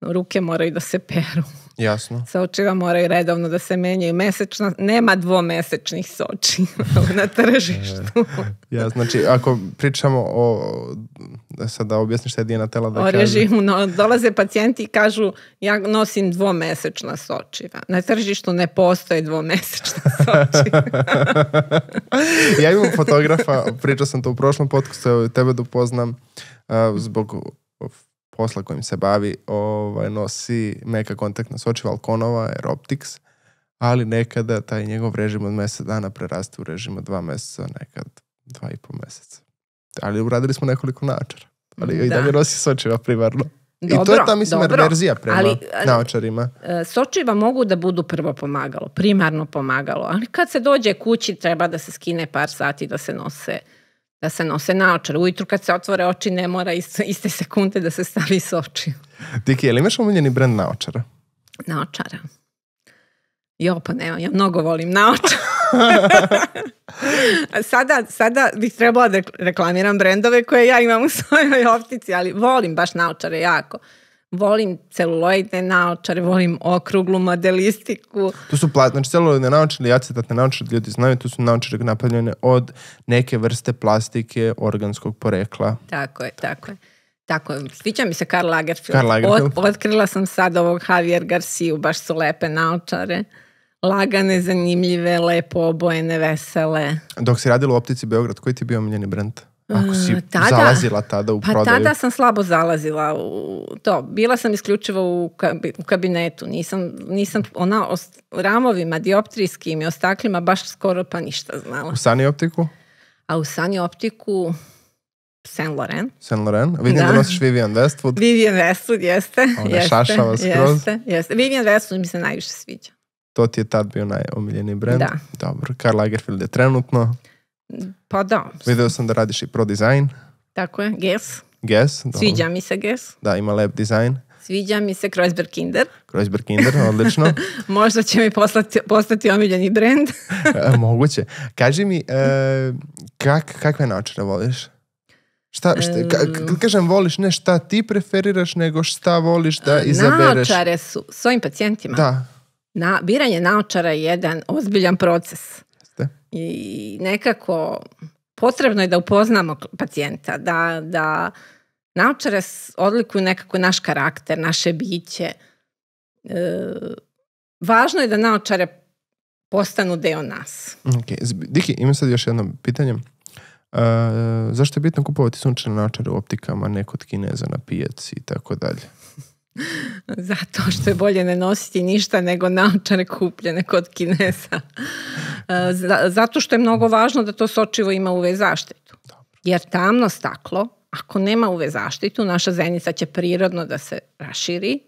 ruke moraju da se peru. Jasno. Sočiva moraju redovno da se menjaju mesečno, nema dvomesečnih sočiva na tržištu. E, ja, znači, ako pričamo o, da sad da objasniš šta je Dijana tela da o kaže. režimu, no, dolaze pacijenti i kažu ja nosim dvomesečna sočiva. Na tržištu ne postoje dvomesečna sočiva. ja imam fotografa, pričao sam to u prošlom podcastu, tebe dopoznam da uh, zbog posla kojim se bavi ovaj, nosi meka kontaktna sočiva Alkonova, Air ali nekada taj njegov režim od mesec dana prerasta u režim od dva meseca, nekad dva i pol mjeseca. Ali uradili smo nekoliko naočara. Ali da. i dalje nosi sočiva primarno. Dobro, I to je ta, mislim, dobro. verzija prema ali, naočarima. E, sočiva mogu da budu prvo pomagalo, primarno pomagalo, ali kad se dođe kući treba da se skine par sati da se nose da se nose naočar. Ujutru kad se otvore oči ne mora iste, sekunde da se stavi s očiju. Diki, je li imaš omiljeni brend naočara? Naočara. Jo, pa nemam, ja mnogo volim naočar. sada, sada bih trebala da reklamiram brendove koje ja imam u svojoj optici, ali volim baš naočare jako. Uh, volim celuloidne naočare, volim okruglu modelistiku. To su plat, znači celuloidne naočare i acetatne naočare, ljudi znaju, to su naočare napravljene od neke vrste plastike organskog porekla. Tako je, tako je. Tako, je, sviđa mi se Karl Lagerfeld. Karl Lagerfeld. Ot, otkrila sam sad ovog Javier Garciju, baš su lepe naočare. Lagane, zanimljive, lepo obojene, vesele. Dok si radila u Optici Beograd, koji ti je bio omiljeni brend? Uh, Ako si mm, tada, zalazila tada u pa prodaju? Pa tada sam slabo zalazila u to. Bila sam isključivo u, kabi, u kabinetu. Nisam, nisam ona o ramovima dioptrijskim i ostaklima baš skoro pa ništa znala. U Sani optiku? A u Sani optiku Saint Laurent. Saint Laurent. Vidim da, da nosiš Vivian Westwood. Vivian Westwood, jeste. Ona jeste, šašava skroz. Jeste, jeste. Vivian Westwood mi se najviše sviđa. To ti je tad bio najomiljeniji brend. Da. Dobro. Karl Lagerfeld je trenutno. Pa da. Video sam da radiš i pro dizajn. Tako je, Guess. Guess. Dobro. Sviđa mi se Guess. Da, ima lep dizajn. Sviđa mi se Kreuzberg Kinder. Kreuzberg Kinder, odlično. Možda će mi poslati, postati omiljeni brend. E, moguće. Kaži mi, e, kak, kakve načine voliš? Šta, šta, e, ka, kažem voliš ne šta ti preferiraš, nego šta voliš da izabereš. Naočare su svojim pacijentima. Da. Na, biranje naočara je jedan ozbiljan proces. Jeste. I nekako potrebno je da upoznamo pacijenta, da, da naočare odlikuju nekako naš karakter, naše biće. E, važno je da naočare postanu deo nas. Okay. Diki, imam sad još jedno pitanje. E, zašto je bitno kupovati sunčane naočare u optikama, ne kod kineza na pijaci i tako dalje? Zato što je bolje ne nositi ništa nego naočare kupljene kod Kinesa. Eh, zato što je mnogo važno da to sočivo ima uve zaštitu. Jer tamno staklo, ako nema uve zaštitu, naša zenica će prirodno da se raširi,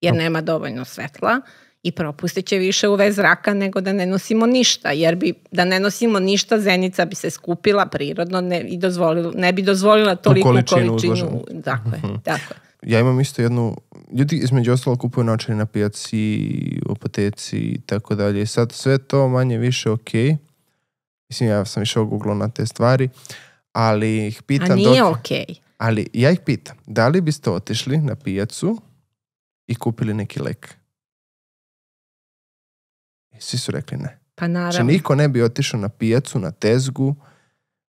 jer nema dovoljno svetla i propustit će više uve zraka nego da ne nosimo ništa, jer bi da ne nosimo ništa, zenica bi se skupila prirodno ne, i dozvolila, ne bi dozvolila toliku količinu. količinu. Dakle, mm -hmm. dakle ja imam isto jednu, ljudi između ostalo kupuju noćari na pijaci, u apoteci i tako dalje. Sad sve to manje više ok. Mislim, ja sam išao oguglao na te stvari, ali ih pitam... A nije dok... ok. Ali ja ih pitam, da li biste otišli na pijacu i kupili neki lek? I e, svi su rekli ne. Pa znači, naravno. Znači, niko ne bi otišao na pijacu, na tezgu,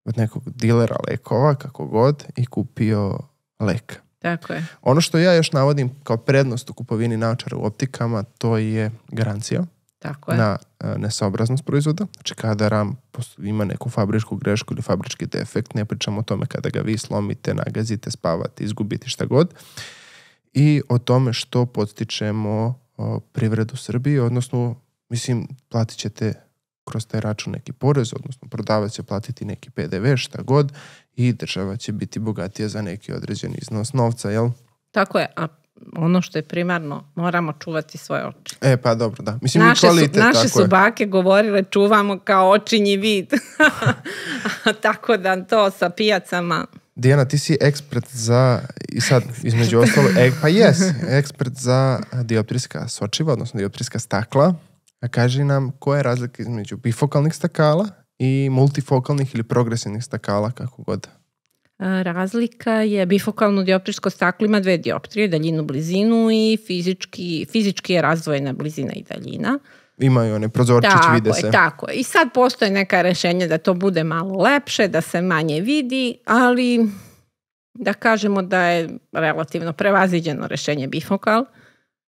od nekog dilera lekova, kako god, i kupio lek. Tako je. Ono što ja još navodim kao prednost u kupovini naočara u optikama, to je garancija. Tako je. Na e, nesaobraznost proizvoda. Znači kada ram ima neku fabričku grešku ili fabrički defekt, ne pričamo o tome kada ga vi slomite, nagazite, spavate, izgubite šta god. I o tome što podstičemo privredu Srbije, odnosno mislim platit ćete kroz taj račun neki porez, odnosno prodavac će platiti neki PDV, šta god i država će biti bogatija za neki određeni iznos novca, jel? Tako je, a ono što je primarno, moramo čuvati svoje oči. E, pa dobro, da. Mislim, naše kvalitet, su, naše tako su je. bake govorile čuvamo kao očinji vid. tako da to sa pijacama... Dijana, ti si ekspert za, i sad između ostalo, e, pa jes, ekspert za dioptrijska sočiva, odnosno dioptrijska stakla. A kaži nam koja je razlika između bifokalnih stakala i multifokalnih ili progresivnih stakala, kako god. razlika je bifokalno dioptrijsko staklo ima dve dioptrije, daljinu, blizinu i fizički, fizički je razdvojena blizina i daljina. Imaju one prozorčić, tako vide se. Je, tako je. I sad postoje neka rešenja da to bude malo lepše, da se manje vidi, ali da kažemo da je relativno prevaziđeno rešenje bifokal.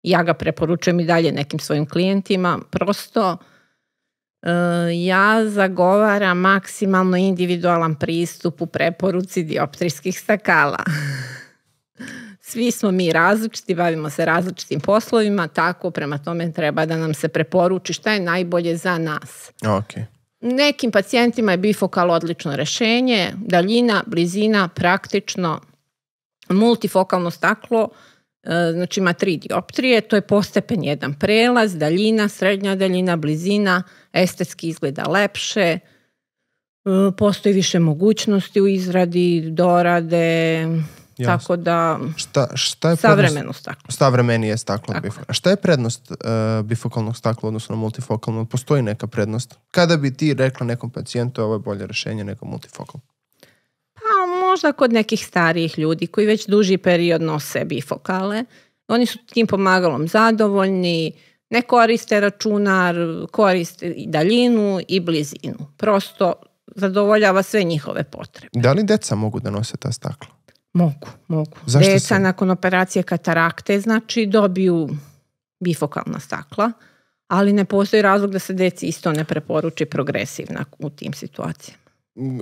Ja ga preporučujem i dalje nekim svojim klijentima. Prosto uh, Eh, ja zagovara maksimalno individualan pristup u preporuci dioptrijskih stakala. Svi smo mi različiti, bavimo se različitim poslovima, tako prema tome treba da nam se preporuči šta je najbolje za nas. Okay. Nekim pacijentima je bifokal odlično rešenje, daljina, blizina, praktično, multifokalno staklo, eh, znači ima tri dioptrije, to je postepen jedan prelaz, daljina, srednja daljina, blizina – estetski izgleda lepše, e, postoji više mogućnosti u izradi, dorade, Jasno. tako da šta, šta je savremeno staklo. Savremenije staklo. Tako. Bifo. Šta je prednost uh, bifokalnog stakla odnosno multifokalnog? Postoji neka prednost? Kada bi ti rekla nekom pacijentu ovo je bolje rešenje nego multifokalno? Pa možda kod nekih starijih ljudi koji već duži period nose bifokale. Oni su tim pomagalom zadovoljni, uh, ne koriste računar, koriste i daljinu i blizinu. Prosto zadovoljava sve njihove potrebe. Da li deca mogu da nose ta stakla? Mogu, mogu. Zašto deca se? nakon operacije katarakte znači dobiju bifokalna stakla, ali ne postoji razlog da se deci isto ne preporuči progresivna u tim situacijama.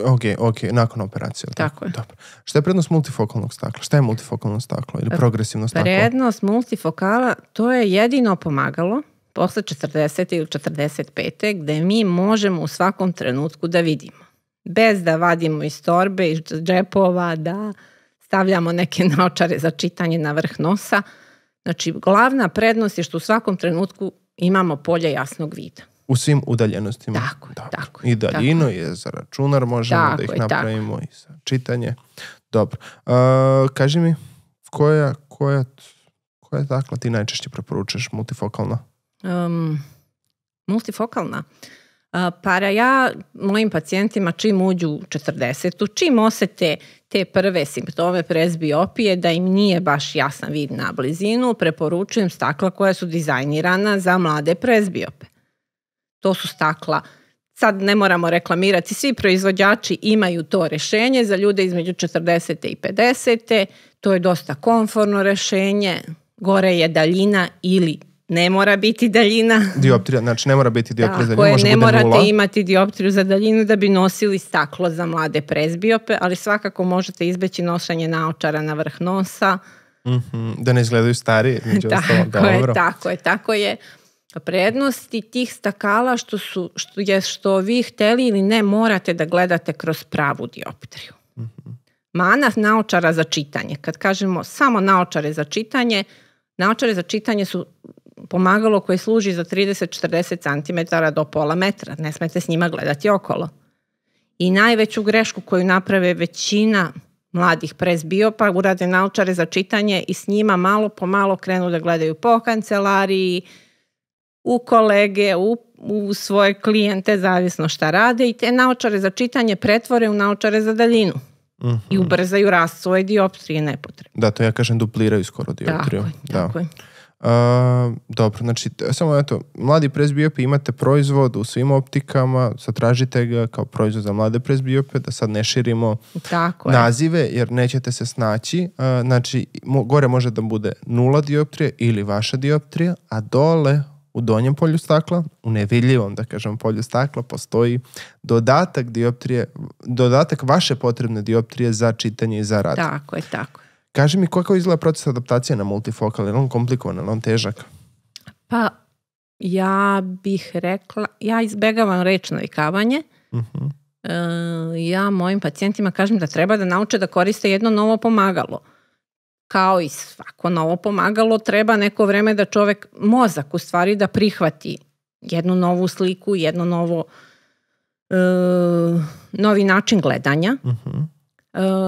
Ok, ok, nakon operacije. Tako, je. Dobro. Šta je prednost multifokalnog stakla? Šta je multifokalno staklo ili e, progresivno staklo? Prednost multifokala, to je jedino pomagalo posle 40. ili 45. gde mi možemo u svakom trenutku da vidimo. Bez da vadimo iz torbe, iz džepova, da stavljamo neke naočare za čitanje na vrh nosa. Znači, glavna prednost je što u svakom trenutku imamo polje jasnog vida. U svim udaljenostima. Tako, Dobro. tako. I daljino tako. je za računar, možemo da tako da ih je, napravimo tako. i za čitanje. Dobro. Uh, kaži mi, koja, koja, koja dakle ti najčešće preporučuješ multifokalna? Um, multifokalna? Uh, para ja mojim pacijentima čim uđu u 40 čim osete te prve simptome presbiopije da im nije baš jasan vid na blizinu, preporučujem stakla koja su dizajnirana za mlade presbiope to su stakla. Sad ne moramo reklamirati, svi proizvođači imaju to rešenje za ljude između 40. i 50. To je dosta konforno rešenje, gore je daljina ili ne mora biti daljina. Dioptrija, znači ne mora biti dioptrija za daljinu, može biti ne morate imati dioptriju za daljinu da bi nosili staklo za mlade prezbiope, ali svakako možete izbeći nošanje naočara na vrh nosa. Mm -hmm, da ne izgledaju stari, među tako ostalo, dobro. Je, tako je, tako je prednosti tih stakala što, su, što je što vi hteli ili ne morate da gledate kroz pravu dioptriju. Mm -hmm. Mana naočara za čitanje. Kad kažemo samo naočare za čitanje, naočare za čitanje su pomagalo koje služi za 30-40 cm do pola metra. Ne smete s njima gledati okolo. I najveću grešku koju naprave većina mladih presbiopa, urade naočare za čitanje i s njima malo po malo krenu da gledaju po kancelariji, u kolege, u, u svoje klijente, zavisno šta rade i te naočare za čitanje pretvore u naočare za daljinu. Mm -hmm. I ubrzaju rast svoje dioptrije nepotrebno. Da, to ja kažem dupliraju skoro dioptriju. Tako je, da. tako je. A, dobro, znači, samo eto, mladi presbiopi imate proizvod u svim optikama, sad ga kao proizvod za mlade presbiope, da sad ne širimo Tako je. nazive, jer nećete se snaći. A, znači, mo, gore može da bude nula dioptrija ili vaša dioptrija, a dole u donjem polju stakla, u nevidljivom, da kažem, polju stakla postoji dodatak, dioptrije, dodatak vaše potrebne dioptrije za čitanje i za rad. Tako je, tako je. Kaži mi kako izgleda proces adaptacije na multifokal, je li on komplikovan, je li on težak? Pa ja bih rekla, ja izbegavam reč navikavanje. Uh mhm. -huh. e, ja mojim pacijentima kažem da treba da nauče da koriste jedno novo pomagalo kao i svako novo pomagalo, treba neko vreme da čovek, mozak u stvari, da prihvati jednu novu sliku, jedno novo, e, novi način gledanja. Uh mhm. -huh.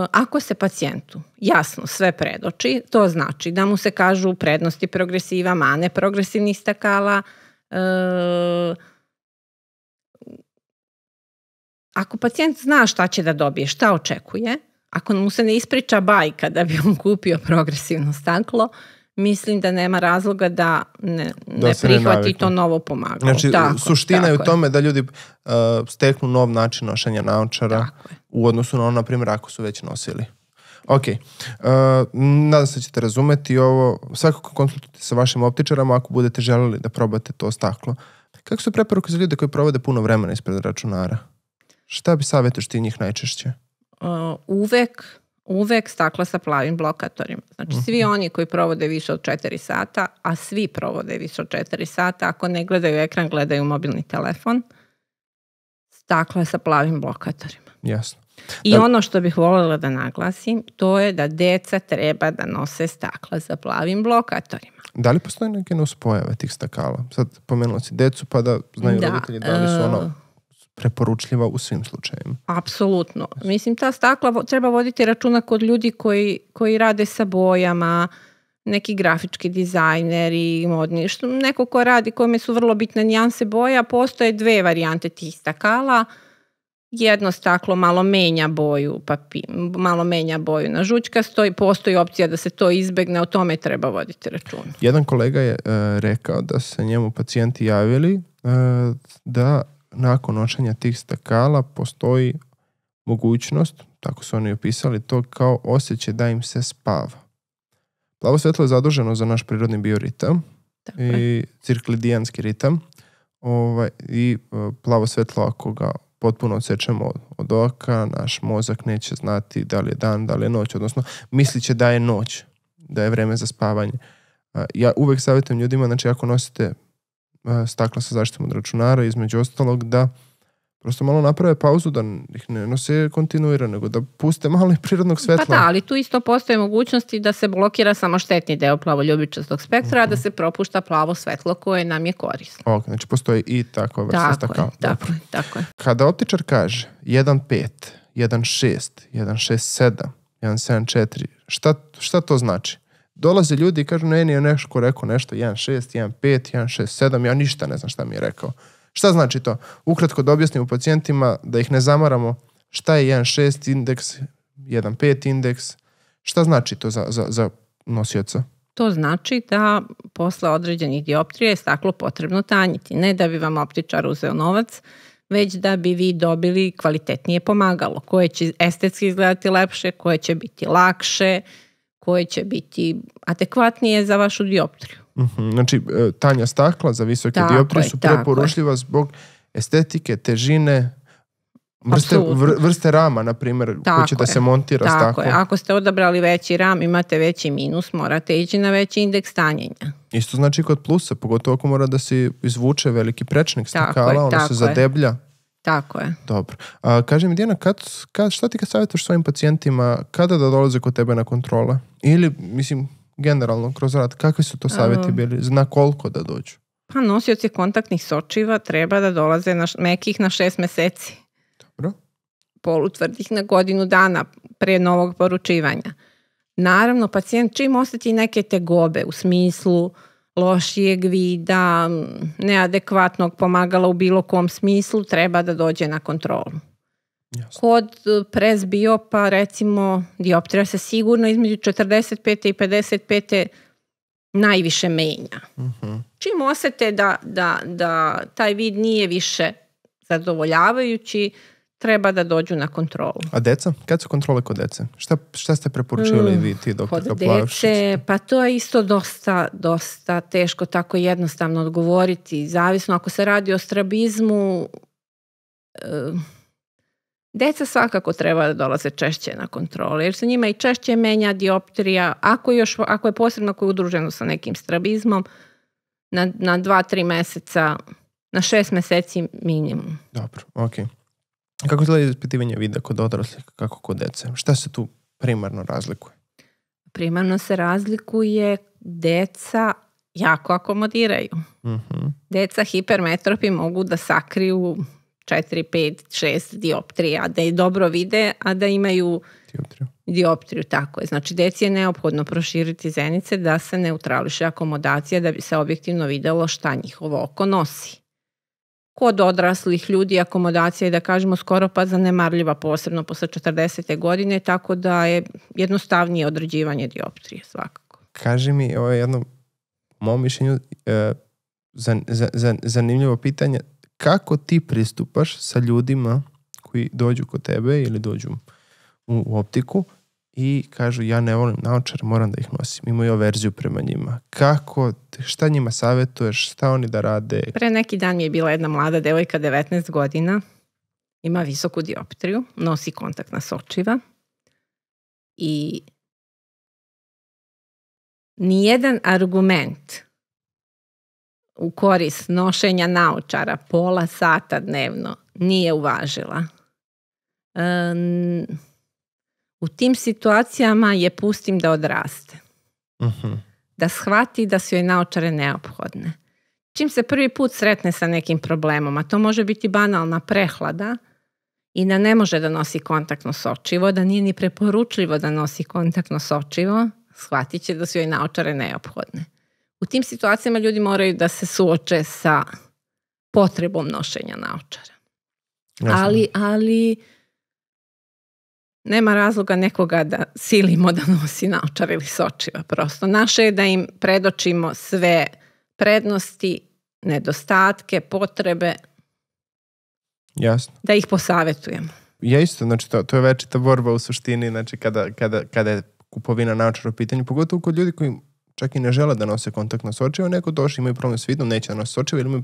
e, ako se pacijentu jasno sve predoči, to znači da mu se kažu prednosti progresiva, mane progresivnih stakala, e, ako pacijent zna šta će da dobije, šta očekuje, ako mu se ne ispriča bajka da bi on kupio progresivno staklo, mislim da nema razloga da ne, da prihvati ne to novo pomagalo. Znači, tako, suština tako je u tome da ljudi uh, steknu nov način nošenja naočara u odnosu na ono, na primjer, ako su već nosili. Ok, uh, nadam se da ćete razumeti ovo. Svakako konsultujte sa vašim optičarama ako budete želeli da probate to staklo. Kako su preporuke za ljude koji provode puno vremena ispred računara? Šta bi savjetuješ ti njih najčešće? Uh, uvek uvek stakla sa plavim blokatorima. Znači svi mhm. oni koji provode više od 4 sata, a svi provode više od 4 sata, ako ne gledaju ekran, gledaju mobilni telefon, stakla sa plavim blokatorima. Jasno. I da... ono što bih voljela da naglasim, to je da deca treba da nose stakla sa plavim blokatorima. Da li postoje neke nuspojave tih stakala? Sad pomenula si decu pa da znaju da, roditelji da li su ono e, preporučljiva u svim slučajevima. Apsolutno. Mislim, ta stakla treba voditi računa kod ljudi koji, koji rade sa bojama, neki grafički dizajneri, modni, što, neko ko radi, kome su vrlo bitne nijanse boja, postoje dve varijante tih stakala. Jedno staklo malo menja boju, papi, malo menja boju na žućka, stoji, postoji opcija da se to izbegne, o tome treba voditi račun. Jedan kolega je e, rekao da se njemu pacijenti javili e, da nakon nošenja tih stakala postoji mogućnost, tako su oni opisali to, kao osjećaj da im se spava. Plavo svetlo je zaduženo za naš prirodni bioritam i cirklidijanski ritam ovaj, i e, plavo svetlo, ako ga potpuno odsečemo od, od oka, naš mozak neće znati da li je dan, da li je noć, odnosno mislit će da je noć, da je vreme za spavanje. Ja uvek savjetujem ljudima, znači ako nosite E, stakla sa zaštitom od računara, između ostalog da prosto malo naprave pauzu da ih ne nose kontinuirano, nego da puste malo prirodnog pa svetla. Pa da, ali tu isto postoje mogućnosti da se blokira samo štetni deo plavo ljubičastog spektra, mm -hmm. a da mhm. se propušta plavo svetlo koje nam je korisno. Ok, znači postoji i takva vrsta tako stakla. Je, tako, Dobro. je, tako je. Kada optičar kaže 1.5, 1.6, 1.6.7, 1.7.4, šta, šta to znači? dolaze ljudi i kažu, ne, nije nešto rekao nešto 1.6, 1.5, 1.6.7, ja ništa ne znam šta mi je rekao. Šta znači to? Ukratko da objasnim pacijentima, da ih ne zamaramo, šta je 1.6 indeks, 1.5 indeks, šta znači to za, za, za nosioca? To znači da posle određenih dioptrija je staklo potrebno tanjiti. Ne da bi vam optičar uzeo novac, već da bi vi dobili kvalitetnije pomagalo koje će estetski izgledati lepše, koje će biti lakše, koje će biti adekvatnije za vašu dioptriju. Uh Znači, e, tanja stakla za visoke tako dioptrije su preporušljiva zbog estetike, težine, Vrste, vrste rama, na primjer, koji će da se montira tako, tako. Je. Ako ste odabrali veći ram, imate veći minus, morate ići na veći indeks tanjenja. Isto znači kod plusa, pogotovo ako mora da se izvuče veliki prečnik stakala, tako ono se zadeblja. Je. Tako je. Dobro. A, kaži mi, Dijana, kad, kad, šta ti kad savjetaš svojim pacijentima kada da dolaze kod tebe na kontrole? Ili, mislim, generalno, kroz rad, kakvi su to savjeti bili? Zna koliko da dođu? Pa nosioci kontaktnih sočiva treba da dolaze na, mekih na šest meseci. Dobro. Polutvrdih na godinu dana pre novog poručivanja. Naravno, pacijent čim osjeti neke tegobe u smislu lošijeg vida, neadekvatnog pomagala u bilo kom smislu, treba da dođe na kontrolu. Jasne. Kod e, presbiopa, recimo, dioptrija se sigurno između 45. i 55. najviše menja. Uh mhm. -huh. Čim osete da, da, da taj vid nije više zadovoljavajući, uh, treba da dođu na kontrolu. A deca? Kad su kontrole kod dece? Šta, šta ste preporučili mm, vi ti doktorka Plavšić? dece, pa to je isto dosta, dosta teško tako jednostavno odgovoriti. Zavisno ako se radi o strabizmu, eh, deca svakako treba da dolaze češće na kontrole, jer se njima i češće menja dioptrija. Ako, još, ako je posebno ako je udruženo sa nekim strabizmom, na, na dva, tri meseca, na šest meseci minimum. Dobro, okej. Okay. Kako izgleda ispitivanje vida kod odraslih, kako kod dece? Šta se tu primarno razlikuje? Primarno se razlikuje deca jako akomodiraju. Uh-huh. Mhm. Deca hipermetropi mogu da sakriju 4, 5, 6 dioptrija, da je dobro vide, a da imaju dioptriju. dioptriju tako je. Znači, deci je neophodno proširiti zenice da se neutrališe akomodacija da bi se objektivno videlo šta njihovo oko nosi kod odraslih ljudi akomodacija je da kažemo skoro pa zanemarljiva posebno posle 40. godine, tako da je jednostavnije određivanje dioptrije svakako. Kaži mi, ovo je jedno mom mišljenju e, zan, zan, zanimljivo pitanje, kako ti pristupaš sa ljudima koji dođu kod tebe ili dođu u optiku i kažu ja ne volim naočare, moram da ih nosim. Imaju averziju prema njima. Kako, šta njima savjetuješ, šta oni da rade? Pre neki dan mi je bila jedna mlada devojka, 19 godina, ima visoku dioptriju, nosi kontaktna sočiva i nijedan argument u koris nošenja naočara pola sata dnevno nije uvažila. Um, u tim situacijama je pustim da odraste. Uh mhm. -huh. Da shvati da su joj naočare neophodne. Čim se prvi put sretne sa nekim problemom, a to može biti banalna prehlada i da ne može da nosi kontaktno sočivo, da nije ni preporučljivo da nosi kontaktno sočivo, shvatit će da su joj naočare neophodne. U tim situacijama ljudi moraju da se suoče sa potrebom nošenja naočara. Jasne. Ali, ali nema razloga nekoga da silimo da nosi naočar ili sočiva prosto. Naše je da im predočimo sve prednosti, nedostatke, potrebe. Jasno. Da ih posavetujemo. Ja isto, znači to, to je večita borba u suštini, znači kada, kada, kada je kupovina naočara u pitanju, pogotovo kod ljudi koji čak i ne žele da nose kontaktno sočiva, neko došli imaju problem s vidom, neće da nose sočiva ili imaju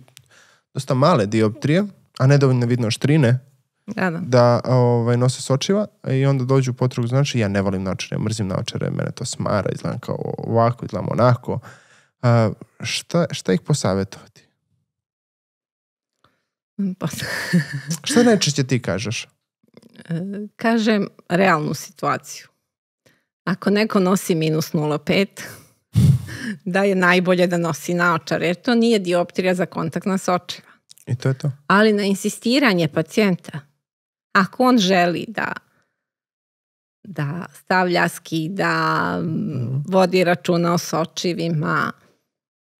dosta male dioptrije, a nedovoljno vidno štrine, Da, da. da, ovaj, nose sočiva i onda dođu u potragu znači ja ne volim naočare, mrzim naočare, mene to smara, izgledam kao ovako, izgledam onako. A, šta, šta ih posavetovati? Pa. šta najčešće ti kažeš? E, kažem realnu situaciju. Ako neko nosi minus 0,5, da je najbolje da nosi naočare, jer to nije dioptrija za kontaktna sočiva. I to je to. Ali na insistiranje pacijenta ako on želi da da stavlja ski, da mm. vodi računa o sočivima,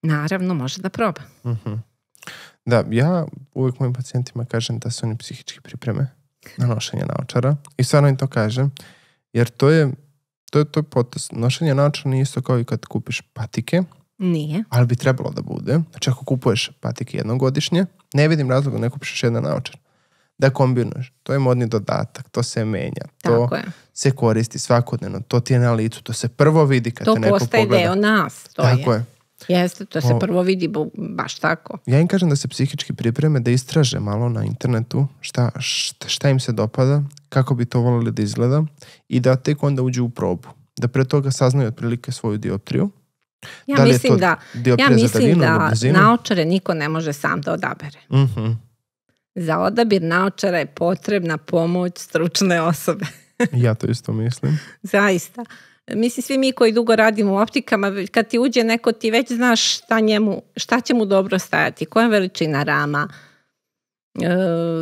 naravno može da proba. Mm -hmm. Da, ja uvek mojim pacijentima kažem da su oni psihički pripreme na nošenje naočara i stvarno im to kažem, jer to je to je, to potes. Nošenje naočara nije isto kao i kad kupiš patike. Nije. Ali bi trebalo da bude. Znači ako kupuješ patike jednogodišnje, ne vidim razloga da ne kupiš još jedan naočar da kombinuješ. To je modni dodatak, to se menja, Tako to je. se koristi svakodnevno, to ti je na licu, to se prvo vidi kad to te neko pogleda. To postaje deo nas, to Tako je. je. Jeste, to se o, prvo vidi baš tako. Ja im kažem da se psihički pripreme, da istraže malo na internetu šta, šta, šta im se dopada, kako bi to volili da izgleda i da tek onda uđu u probu. Da pre toga saznaju otprilike svoju dioptriju. Ja da mislim da, ja mislim da naočare niko ne može sam da odabere. Mhm. Uh -huh. Za odabir naočara je potrebna pomoć stručne osobe. ja to isto mislim. Zaista. Mislim, svi mi koji dugo radimo u optikama, kad ti uđe neko, ti već znaš šta, njemu, šta će mu dobro stajati, koja je veličina rama, e,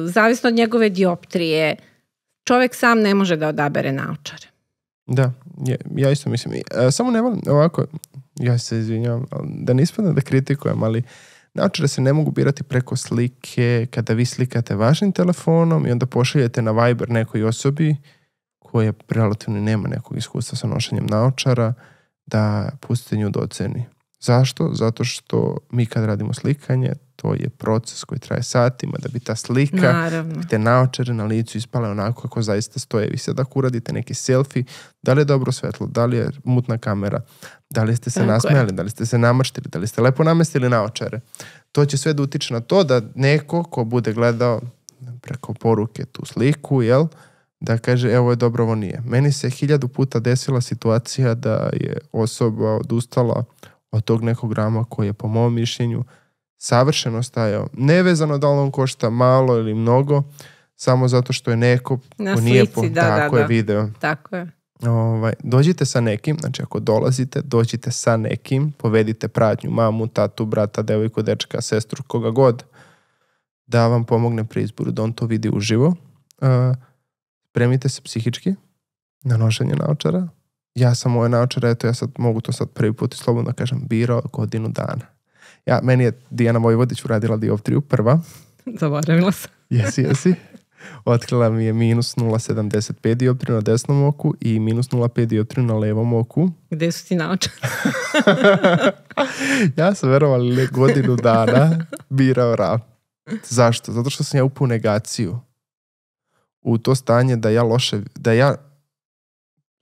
zavisno od njegove dioptrije. Čovek sam ne može da odabere naočare. Da, je, ja isto mislim. E, samo ne volim ovako, ja se izvinjam, da ne ispada da kritikujem, ali uh, Naočare da se ne mogu birati preko slike kada vi slikate vašim telefonom i onda pošaljete na Viber nekoj osobi koja relativno nema nekog iskustva sa nošenjem naočara da pustite nju da oceni. Zašto? Zato što mi kad radimo slikanje, to je proces koji traje satima da bi ta slika Naravno. te naočare na licu ispale onako kako zaista stoje. Vi sad ako uradite neki selfie, da li je dobro svetlo, da li je mutna kamera, da li ste se Tako nasmijali, je. da li ste se namrštili, da li ste lepo namestili naočare. To će sve da utiče na to da neko ko bude gledao preko poruke tu sliku, jel, da kaže evo je dobro, ovo nije. Meni se hiljadu puta desila situacija da je osoba odustala od tog nekog rama koji je po mom mišljenju savršeno stajao. Nevezano da li on košta malo ili mnogo, samo zato što je neko Na ko nije po, da, da, tako je da. video. Tako je. Ovaj, dođite sa nekim, znači ako dolazite, dođite sa nekim, povedite pratnju, mamu, tatu, brata, devojku, dečka, sestru, koga god, da vam pomogne pri izboru, da on to vidi uživo. Uh, spremite se psihički na nošenje naočara. Ja sam moje ovaj naočare, eto ja sad mogu to sad prvi put i slobodno kažem, birao godinu dana. Ja, meni je Dijana Vojvodić uradila dioptriju prva. Zaboravila sam. Jesi, jesi. Otkrila mi je minus 0,75 dioptriju na desnom oku i minus 0,5 dioptriju na levom oku. Gde su ti naočari? ja sam verovali godinu dana birao rap. Zašto? Zato što sam ja upao negaciju u to stanje da ja loše, da ja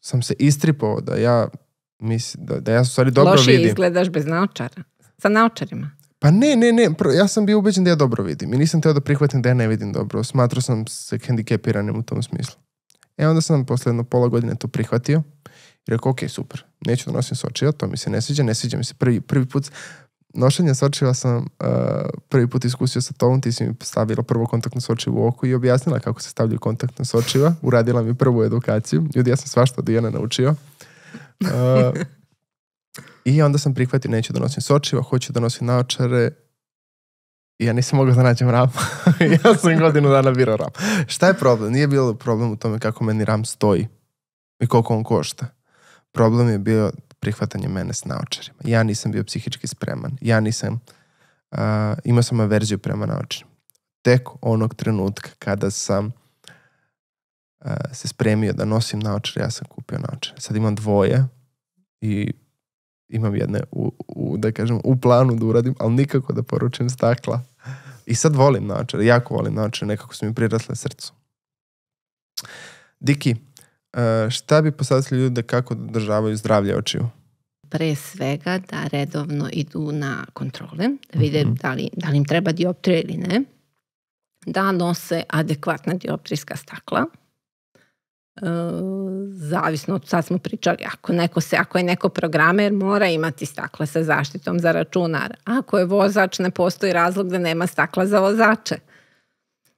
sam se istripao, da ja mislim, da, da ja stvari dobro Loši vidim. Loše izgledaš bez naočara. Sa naučarima? Pa ne, ne, ne, ja sam bio ubeđen da ja dobro vidim i nisam teo da prihvatim da ja ne vidim dobro. Smatrao sam se hendikepiranim u tom smislu. E onda sam posle jedno pola godine to prihvatio i rekao, ok, super, neću da nosim sočija, to mi se ne sviđa, ne sviđa mi se prvi, prvi put. Nošenje sočiva sam uh, prvi put iskusio sa tobom, ti si mi stavila prvo kontaktno sočivo u oko i objasnila kako se stavljaju kontaktno sočiva. Uradila mi prvu edukaciju. Ljudi, ja sam svašta od Dijana naučio. Uh, I onda sam prihvatio, neću da nosim sočiva, hoću da nosim naočare. ja nisam mogao da nađem ram. ja sam godinu dana birao ram. Šta je problem? Nije bilo problem u tome kako meni ram stoji i koliko on košta. Problem je bio prihvatanje mene s naočarima. Ja nisam bio psihički spreman. Ja nisam, uh, imao sam averziju prema naočarima. Tek onog trenutka kada sam uh, se spremio da nosim naočare, ja sam kupio naočare. Sad imam dvoje i imam jedne u, u, da kažem, u planu da uradim, ali nikako da poručim stakla. I sad volim načare, jako volim načare, nekako su mi prirasle srcu. Diki, e, šta bi posadili da kako državaju zdravlje očiju? Pre svega da redovno idu na kontrole, da vide mm -hmm. da, li, da li im treba dioptrija ili ne, da nose adekvatna dioptrijska stakla, Eh, zavisno od sad smo pričali ako, neko se, ako je neko programer mora imati stakla sa zaštitom za računar ako je vozač ne postoji razlog da nema stakla za vozače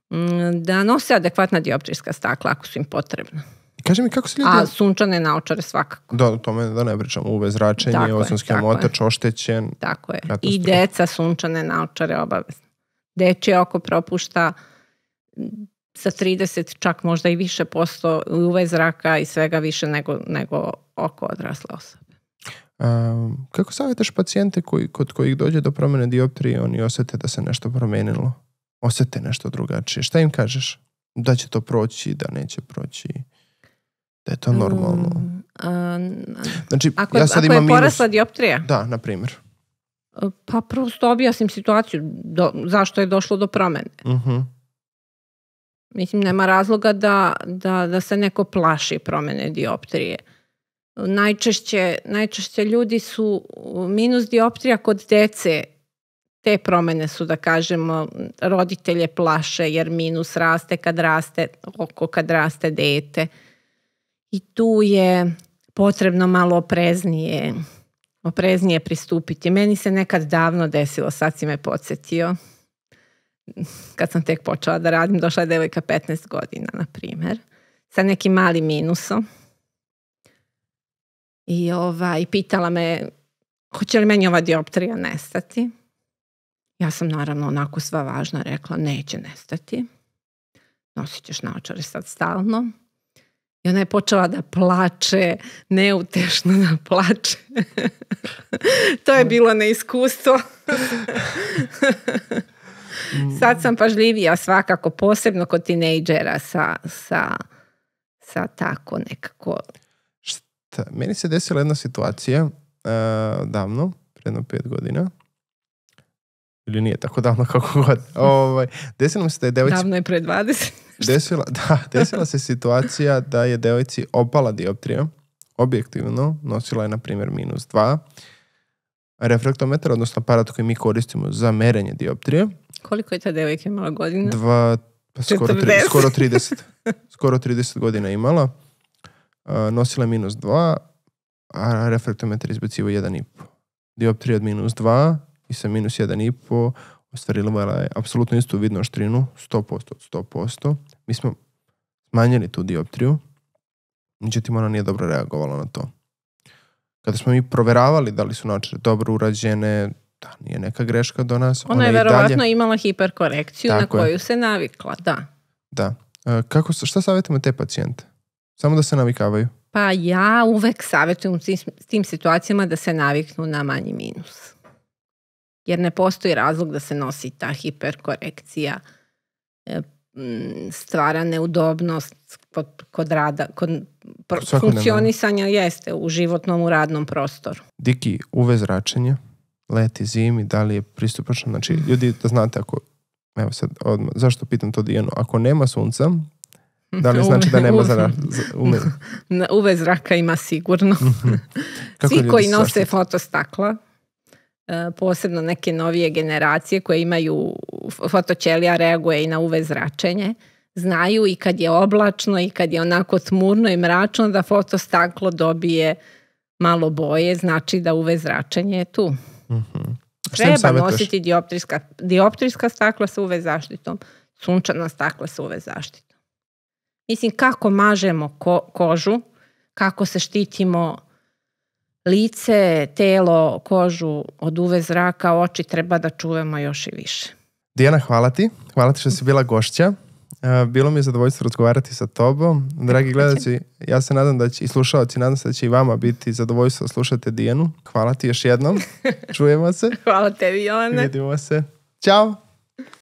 mm, da nose adekvatna dioptrijska stakla ako su im potrebna Kaži mi kako se ljudi... A sunčane naočare svakako. Da, o tome da ne pričamo. UV zračenje, tako ozonski omotač, oštećen. Tako je. I deca sunčane naočare obavezno. Deče oko propušta sa 30 čak možda i više posto uve zraka i svega više nego, nego oko odrasle osobe. Um, kako savjetaš pacijente koji, kod kojih dođe do promene dioptrije oni osete da se nešto promenilo? Osete nešto drugačije. Šta im kažeš? Da će to proći, da neće proći? Da je to mm, normalno? Um, um, znači, ako, ja sad ako imam je porasla minus... dioptrija? Da, na primjer. Pa prosto objasnim situaciju do, zašto je došlo do promjene. Uh mhm. -huh. Mislim, nema razloga da, da, da se neko plaši promene dioptrije. Najčešće, najčešće ljudi su minus dioptrija kod dece te promene su da kažemo roditelje plaše jer minus raste kad raste oko kad raste dete i tu je potrebno malo opreznije opreznije pristupiti. Meni se nekad davno desilo, sad si me podsjetio kad sam tek počela da radim, došla je devojka 15 godina, na primer, sa nekim malim minusom. I ovaj, pitala me, hoće li meni ova dioptrija nestati? Ja sam naravno onako sva važna rekla, neće nestati. Nosit ćeš naočare sad stalno. I ona je počela da plače, neutešno da plače. to je mm. bilo neiskustvo. Sad sam pažljivija svakako, posebno kod tinejdžera sa, sa, sa tako nekako. Šta? Meni se desila jedna situacija uh, davno, predno pet godina, ili nije tako davno kako god. Ovaj, desilo mi se da je devojci... Davno je pre 20. desila, da, desila se situacija da je devojci opala dioptrija. Objektivno, nosila je, na primjer, minus 2 refraktometar, odnosno aparat koji mi koristimo za merenje dioptrije. Koliko je ta devojka imala godina? Dva, pa skoro, tri, skoro 30. skoro 30 godina imala. nosila je minus 2, a refraktometar izbacivo 1,5. Dioptrija od minus 2 i sa minus 1,5 ostvarila je apsolutno istu vidnu oštrinu, 100% od 100%. Mi smo smanjili tu dioptriju, međutim ona nije dobro reagovala na to kada smo mi proveravali da li su naočare dobro urađene, da nije neka greška do nas. Ona, ona je verovatno dalje... imala hiperkorekciju Tako na koju je. se navikla, da. Da. E, kako, šta savjetimo te pacijente? Samo da se navikavaju? Pa ja uvek savjetujem s tim situacijama da se naviknu na manji minus. Jer ne postoji razlog da se nosi ta hiperkorekcija, e, stvara neudobnost kod rada, kod funkcionisanja jeste u životnom, u radnom prostoru. Diki, uve zračenje, leti, zimi, da li je pristupačno? Znači, mhm. ljudi, da znate ako, evo sad, odmah, zašto pitam to Dijanu, ako nema sunca, mhm. Da li znači da nema zra... ume? uve zraka ima sigurno. Mhm. Kako Svi koji nose zaštite? fotostakla, e, posebno neke novije generacije koje imaju fotoćelija reaguje i na UV zračenje znaju i kad je oblačno i kad je onako tmurno i mračno da fotostaklo dobije malo boje, znači da UV zračenje je tu. Mm -hmm. Treba nositi dioptrijska, dioptrijska stakla sa UV zaštitom, sunčana stakla sa UV zaštitom. Mislim, kako mažemo ko, kožu, kako se štitimo lice, telo, kožu od UV zraka, oči treba da čuvamo još i više. Dijana, hvala ti. Hvala ti što si bila gošća. Bilo mi je zadovoljstvo razgovarati sa tobom. Dragi gledalci, ja se nadam da će i slušalci, nadam se da će i vama biti zadovoljstvo slušati Dijanu. Hvala ti još jednom. Čujemo se. Hvala tebi, Jovane. Vidimo se. Ćao!